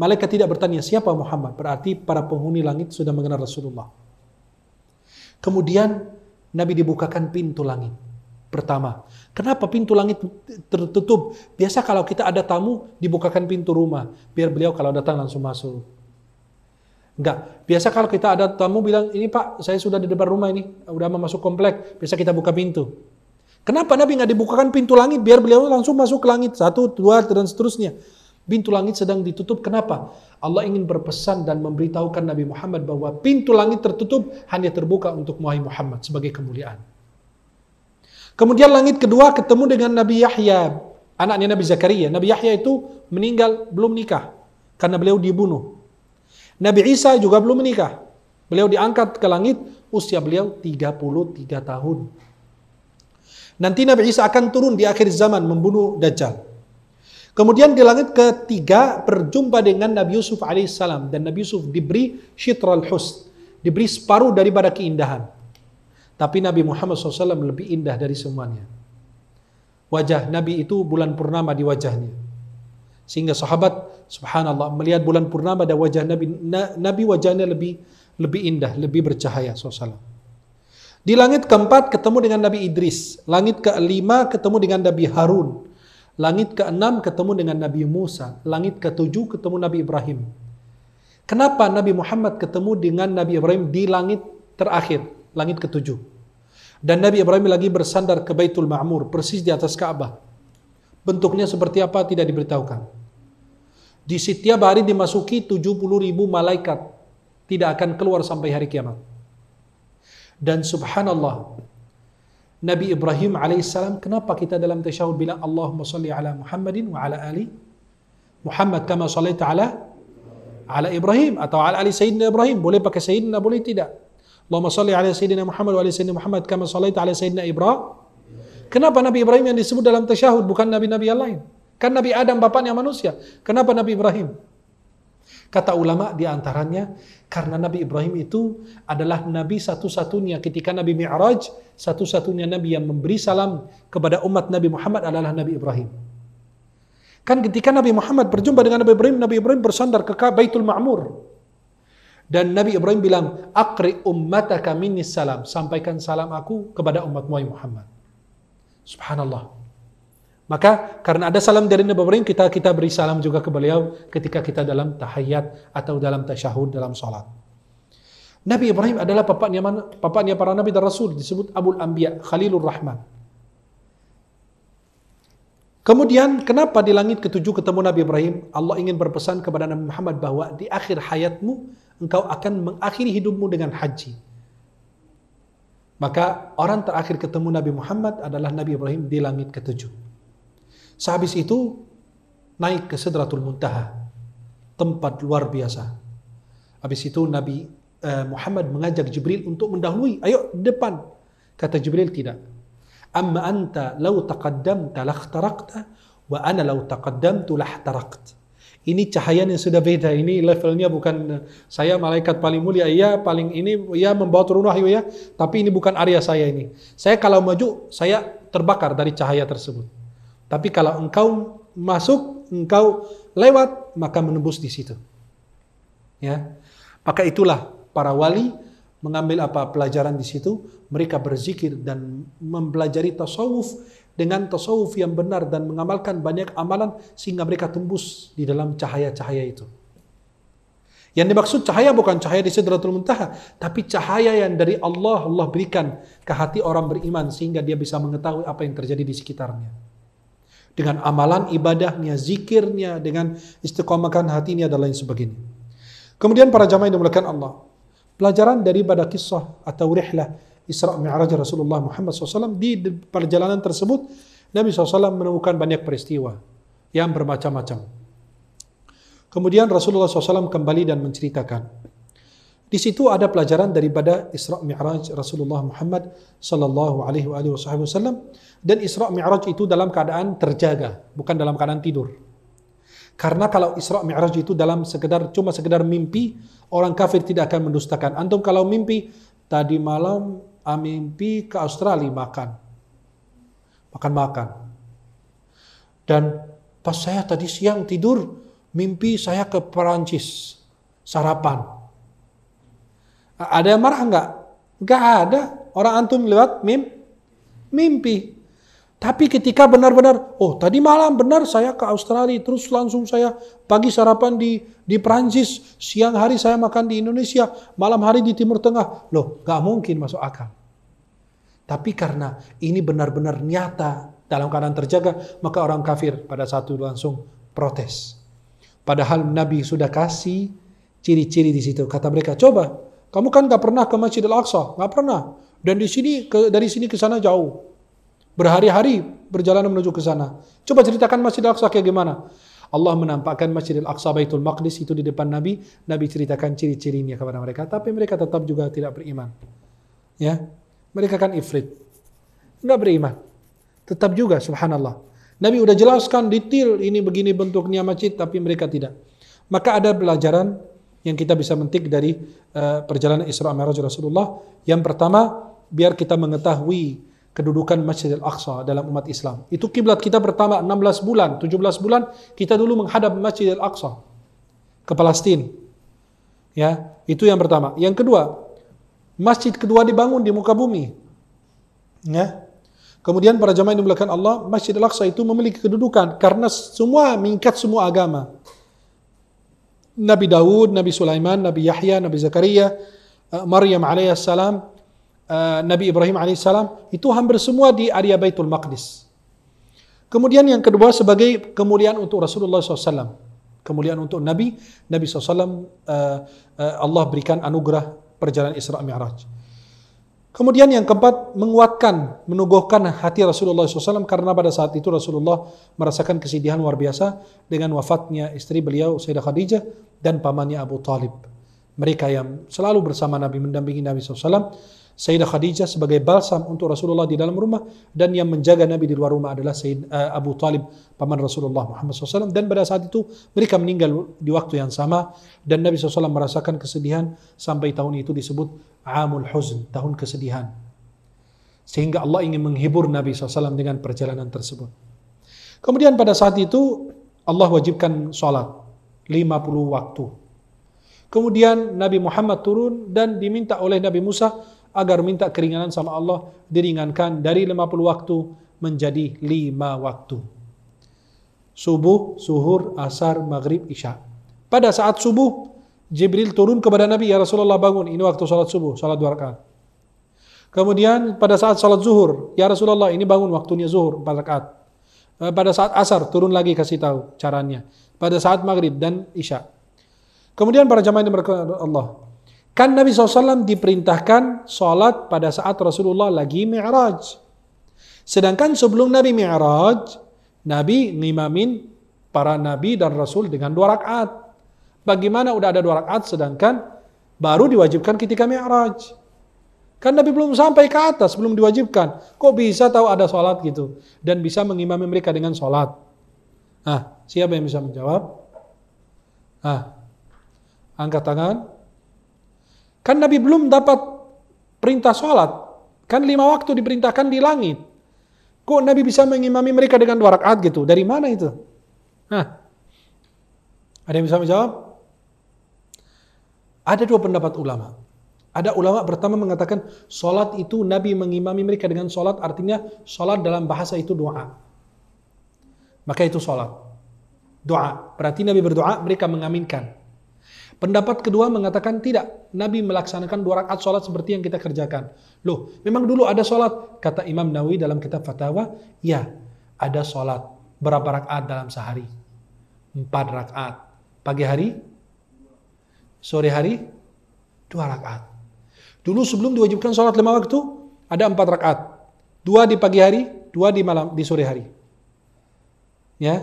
malaikat tidak bertanya siapa Muhammad. Berarti para penghuni langit sudah mengenal Rasulullah. Kemudian Nabi dibukakan pintu langit. Pertama, kenapa pintu langit tertutup? Biasa kalau kita ada tamu dibukakan pintu rumah, biar beliau kalau datang langsung masuk. Enggak. Biasa kalau kita ada tamu bilang, ini pak, saya sudah di depan rumah ini, udah mau masuk komplek, biasa kita buka pintu. Kenapa Nabi nggak dibukakan pintu langit biar beliau langsung masuk ke langit satu, dua dan seterusnya? Pintu langit sedang ditutup. Kenapa? Allah ingin berpesan dan memberitahukan Nabi Muhammad bahwa pintu langit tertutup hanya terbuka untuk Muhammad sebagai kemuliaan. Kemudian langit kedua ketemu dengan Nabi Yahya, anaknya Nabi Zakaria. Nabi Yahya itu meninggal belum nikah karena beliau dibunuh. Nabi Isa juga belum menikah. Beliau diangkat ke langit usia beliau 33 tahun. Nanti Nabi Isa akan turun di akhir zaman membunuh Dajjal. Kemudian di langit ketiga berjumpa dengan Nabi Yusuf alaihissalam dan Nabi Yusuf diberi syitral husn, diberi separuh daripada keindahan. Tapi Nabi Muhammad SAW lebih indah dari semuanya. Wajah Nabi itu bulan purnama di wajahnya. Sehingga sahabat subhanallah melihat bulan purnama dan wajah Nabi, Nabi wajahnya lebih lebih indah, lebih bercahaya SAW. Di langit keempat ketemu dengan Nabi Idris. Langit kelima ketemu dengan Nabi Harun. Langit keenam ketemu dengan Nabi Musa. Langit ketujuh ketemu Nabi Ibrahim. Kenapa Nabi Muhammad ketemu dengan Nabi Ibrahim di langit terakhir, langit ketujuh? Dan Nabi Ibrahim lagi bersandar ke Baitul Ma'mur, persis di atas Ka'bah. Bentuknya seperti apa tidak diberitahukan. Di setiap hari dimasuki 70 ribu malaikat. Tidak akan keluar sampai hari kiamat. Dan subhanallah Nabi Ibrahim AS kenapa kita dalam tasyahud bila Allahumma salli ala Muhammadin wa ala Ali Muhammad kama salli ta'ala ala Ibrahim atau ala Ali Sayyidina Ibrahim boleh pakai Sayyidina boleh tidak Allahumma salli ala Sayyidina Muhammad wa ala Sayyidina Muhammad kama salli ta'ala Sayyidina Ibrahim kenapa Nabi Ibrahim yang disebut dalam tasyahud bukan Nabi-Nabi yang lain kan Nabi Adam bapaknya manusia kenapa Nabi Ibrahim Kata ulama di antaranya karena Nabi Ibrahim itu adalah nabi satu-satunya ketika Nabi Mi'raj, satu-satunya nabi yang memberi salam kepada umat Nabi Muhammad adalah Nabi Ibrahim. Kan ketika Nabi Muhammad berjumpa dengan Nabi Ibrahim, Nabi Ibrahim bersandar ke Baitul Ma'mur. Dan Nabi Ibrahim bilang, "Aqri ummataka minni salam," sampaikan salam aku kepada umatmu Muhammad. Subhanallah. Maka karena ada salam dari Nabi Ibrahim, kita kita beri salam juga ke beliau ketika kita dalam tahiyat atau dalam tasyahud dalam salat. Nabi Ibrahim adalah bapaknya mana? Bapaknya para nabi dan rasul disebut Abul Anbiya, Khalilur Rahman. Kemudian kenapa di langit ketujuh ketemu Nabi Ibrahim? Allah ingin berpesan kepada Nabi Muhammad bahwa di akhir hayatmu engkau akan mengakhiri hidupmu dengan haji. Maka orang terakhir ketemu Nabi Muhammad adalah Nabi Ibrahim di langit ketujuh. Sehabis itu naik ke Sidratul Muntaha, tempat luar biasa. Habis itu Nabi eh, Muhammad mengajak Jibril untuk mendahului, ayo depan. Kata Jibril tidak. Amma anta lau taqaddamta lakhtaraqta wa ana lau taqaddamtu lahtaraqt. Ini cahaya yang sudah beda. Ini levelnya bukan saya malaikat paling mulia, ya paling ini ya membawa turun wahyu ya. Tapi ini bukan area saya ini. Saya kalau maju saya terbakar dari cahaya tersebut. Tapi kalau engkau masuk, engkau lewat, maka menembus di situ. Ya. Maka itulah para wali mengambil apa pelajaran di situ, mereka berzikir dan mempelajari tasawuf dengan tasawuf yang benar dan mengamalkan banyak amalan sehingga mereka tembus di dalam cahaya-cahaya itu. Yang dimaksud cahaya bukan cahaya di Sidratul Muntaha, tapi cahaya yang dari Allah Allah berikan ke hati orang beriman sehingga dia bisa mengetahui apa yang terjadi di sekitarnya dengan amalan ibadahnya, zikirnya, dengan istiqomahkan hatinya dan lain sebagainya. Kemudian para jamaah yang dimuliakan Allah, pelajaran daripada kisah atau rihlah Isra Mi'raj Rasulullah Muhammad SAW di perjalanan tersebut Nabi SAW menemukan banyak peristiwa yang bermacam-macam. Kemudian Rasulullah SAW kembali dan menceritakan di situ ada pelajaran daripada Isra Mi'raj Rasulullah Muhammad sallallahu alaihi wasallam dan Isra Mi'raj itu dalam keadaan terjaga, bukan dalam keadaan tidur. Karena kalau Isra Mi'raj itu dalam sekedar cuma sekedar mimpi, orang kafir tidak akan mendustakan. Antum kalau mimpi tadi malam ah, mimpi ke Australia makan. Makan-makan. Dan pas saya tadi siang tidur, mimpi saya ke Perancis sarapan ada yang marah nggak? Nggak ada. Orang antum lewat mim, mimpi. Tapi ketika benar-benar, oh tadi malam benar saya ke Australia, terus langsung saya pagi sarapan di di Prancis, siang hari saya makan di Indonesia, malam hari di Timur Tengah. Loh, nggak mungkin masuk akal. Tapi karena ini benar-benar nyata dalam keadaan terjaga, maka orang kafir pada satu langsung protes. Padahal Nabi sudah kasih ciri-ciri di situ. Kata mereka, coba kamu kan gak pernah ke Masjid Al-Aqsa, gak pernah. Dan di sini ke, dari sini ke sana jauh. Berhari-hari berjalan menuju ke sana. Coba ceritakan Masjid Al-Aqsa kayak gimana? Allah menampakkan Masjid Al-Aqsa Baitul Maqdis itu di depan Nabi. Nabi ceritakan ciri-cirinya kepada mereka. Tapi mereka tetap juga tidak beriman. Ya, Mereka kan ifrit. Nggak beriman. Tetap juga, subhanallah. Nabi udah jelaskan detail ini begini bentuknya masjid, tapi mereka tidak. Maka ada pelajaran yang kita bisa mentik dari uh, perjalanan Isra Mi'raj Rasulullah. Yang pertama, biar kita mengetahui kedudukan Masjidil Aqsa dalam umat Islam. Itu kiblat kita pertama 16 bulan, 17 bulan kita dulu menghadap Masjidil Aqsa ke Palestina. Ya, itu yang pertama. Yang kedua, masjid kedua dibangun di muka bumi. Ya. Kemudian para jamaah yang dimuliakan Allah, Masjidil Aqsa itu memiliki kedudukan karena semua mingkat semua agama. Nabi Daud, Nabi Sulaiman, Nabi Yahya, Nabi Zakaria, eh, Maryam alaihissalam, eh, Nabi Ibrahim alaihissalam, itu hampir semua di area Baitul Maqdis. Kemudian yang kedua sebagai kemuliaan untuk Rasulullah SAW. Kemuliaan untuk Nabi, Nabi SAW eh, Allah berikan anugerah perjalanan Isra Mi'raj. Kemudian yang keempat, menguatkan, menuguhkan hati Rasulullah SAW karena pada saat itu Rasulullah merasakan kesedihan luar biasa dengan wafatnya istri beliau Sayyidah Khadijah dan pamannya Abu Talib. Mereka yang selalu bersama Nabi, mendampingi Nabi SAW Sayyidah Khadijah sebagai balsam untuk Rasulullah di dalam rumah dan yang menjaga Nabi di luar rumah adalah Sayyid uh, Abu Talib paman Rasulullah Muhammad SAW dan pada saat itu mereka meninggal di waktu yang sama dan Nabi SAW merasakan kesedihan sampai tahun itu disebut Amul Huzn, tahun kesedihan. Sehingga Allah ingin menghibur Nabi SAW dengan perjalanan tersebut. Kemudian pada saat itu Allah wajibkan sholat 50 waktu. Kemudian Nabi Muhammad turun dan diminta oleh Nabi Musa agar minta keringanan sama Allah diringankan dari 50 waktu menjadi 5 waktu. Subuh, suhur, asar, maghrib, isya. Pada saat subuh, Jibril turun kepada Nabi, ya Rasulullah bangun, ini waktu sholat subuh, sholat dua rakaat. Kemudian pada saat sholat zuhur, ya Rasulullah ini bangun waktunya zuhur, empat rakaat. Eh, pada saat asar, turun lagi kasih tahu caranya. Pada saat maghrib dan isya. Kemudian para jamaah ini berkata, Allah, Kan Nabi SAW diperintahkan sholat pada saat Rasulullah lagi mi'raj. Sedangkan sebelum Nabi mi'raj, Nabi ngimamin para Nabi dan Rasul dengan dua rakaat. Bagaimana udah ada dua rakaat sedangkan baru diwajibkan ketika mi'raj. Kan Nabi belum sampai ke atas, belum diwajibkan. Kok bisa tahu ada sholat gitu? Dan bisa mengimami mereka dengan sholat. Nah, siapa yang bisa menjawab? Nah, angkat tangan. Kan Nabi belum dapat perintah sholat. Kan lima waktu diperintahkan di langit. Kok Nabi bisa mengimami mereka dengan dua rakaat gitu? Dari mana itu? Nah, ada yang bisa menjawab? Ada dua pendapat ulama. Ada ulama pertama mengatakan sholat itu Nabi mengimami mereka dengan sholat artinya sholat dalam bahasa itu doa. Maka itu sholat. Doa. Berarti Nabi berdoa mereka mengaminkan. Pendapat kedua mengatakan tidak. Nabi melaksanakan dua rakaat sholat seperti yang kita kerjakan. Loh, memang dulu ada sholat? Kata Imam Nawawi dalam kitab Fatawa, ya ada sholat. Berapa rakaat dalam sehari? Empat rakaat. Pagi hari? Sore hari? Dua rakaat. Dulu sebelum diwajibkan sholat lima waktu, ada empat rakaat. Dua di pagi hari, dua di malam, di sore hari. Ya,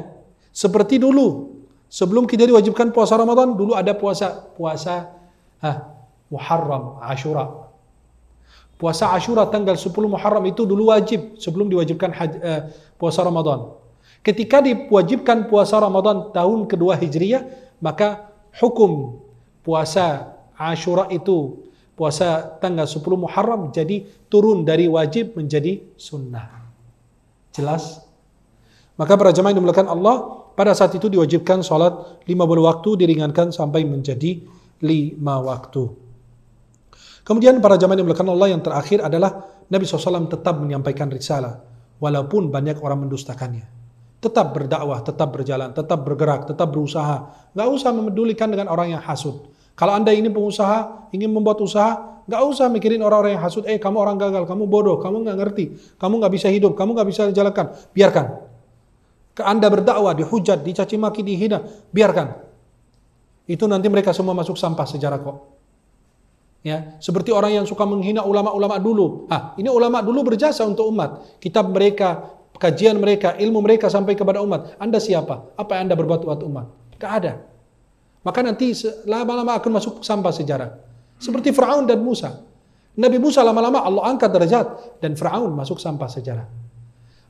seperti dulu Sebelum kita diwajibkan puasa Ramadan, dulu ada puasa puasa ah, Muharram, Ashura. Puasa Ashura tanggal 10 Muharram itu dulu wajib sebelum diwajibkan haj, eh, puasa Ramadan. Ketika diwajibkan puasa Ramadan tahun kedua Hijriah, maka hukum puasa Ashura itu puasa tanggal 10 Muharram jadi turun dari wajib menjadi sunnah. Jelas? Maka para jemaah yang dimulakan Allah, pada saat itu diwajibkan sholat lima waktu diringankan sampai menjadi lima waktu. Kemudian para zaman yang melakukan Allah yang terakhir adalah Nabi SAW tetap menyampaikan risalah walaupun banyak orang mendustakannya. Tetap berdakwah, tetap berjalan, tetap bergerak, tetap berusaha. Gak usah memedulikan dengan orang yang hasut. Kalau anda ingin pengusaha, ingin membuat usaha, gak usah mikirin orang-orang yang hasut. Eh, kamu orang gagal, kamu bodoh, kamu gak ngerti, kamu gak bisa hidup, kamu gak bisa jalankan. Biarkan ke Anda berdakwah, dihujat, dicaci maki, dihina, biarkan. Itu nanti mereka semua masuk sampah sejarah kok. Ya, seperti orang yang suka menghina ulama-ulama dulu. Ah, ini ulama dulu berjasa untuk umat. Kitab mereka, kajian mereka, ilmu mereka sampai kepada umat. Anda siapa? Apa yang Anda berbuat buat umat? Gak ada. Maka nanti lama-lama akan masuk sampah sejarah. Seperti Fir'aun dan Musa. Nabi Musa lama-lama Allah angkat derajat dan Fir'aun masuk sampah sejarah.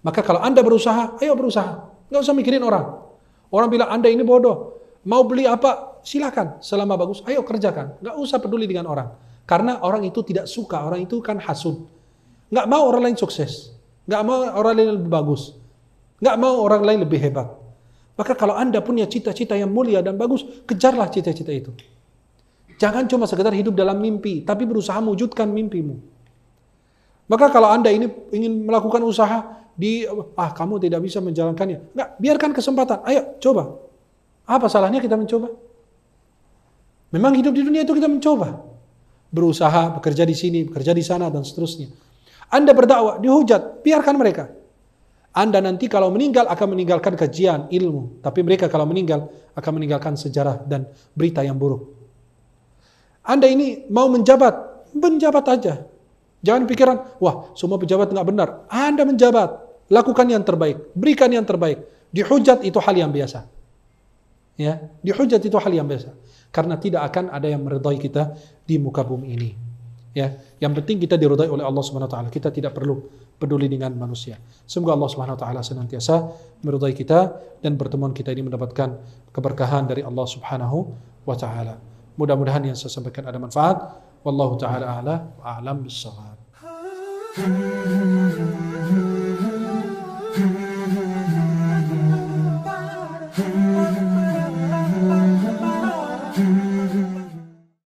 Maka kalau Anda berusaha, ayo berusaha. Nggak usah mikirin orang. Orang bilang, Anda ini bodoh. Mau beli apa? Silahkan. Selama bagus, ayo kerjakan. Nggak usah peduli dengan orang. Karena orang itu tidak suka. Orang itu kan hasud. Nggak mau orang lain sukses. Nggak mau orang lain lebih bagus. Nggak mau orang lain lebih hebat. Maka kalau Anda punya cita-cita yang mulia dan bagus, kejarlah cita-cita itu. Jangan cuma sekedar hidup dalam mimpi, tapi berusaha mewujudkan mimpimu. Maka kalau Anda ini ingin melakukan usaha, di ah kamu tidak bisa menjalankannya. Enggak, biarkan kesempatan. Ayo coba. Apa salahnya kita mencoba? Memang hidup di dunia itu kita mencoba. Berusaha, bekerja di sini, bekerja di sana dan seterusnya. Anda berdakwah, dihujat, biarkan mereka. Anda nanti kalau meninggal akan meninggalkan kajian ilmu, tapi mereka kalau meninggal akan meninggalkan sejarah dan berita yang buruk. Anda ini mau menjabat, menjabat aja. Jangan pikiran, wah semua pejabat nggak benar. Anda menjabat. Lakukan yang terbaik, berikan yang terbaik. Dihujat itu hal yang biasa. Ya, dihujat itu hal yang biasa. Karena tidak akan ada yang meredai kita di muka bumi ini. Ya, yang penting kita diridai oleh Allah Subhanahu wa taala. Kita tidak perlu peduli dengan manusia. Semoga Allah Subhanahu wa taala senantiasa meridai kita dan pertemuan kita ini mendapatkan keberkahan dari Allah Subhanahu wa taala. Mudah-mudahan yang saya sampaikan ada manfaat. Wallahu taala a'la wa a'lam bissawab. [laughs]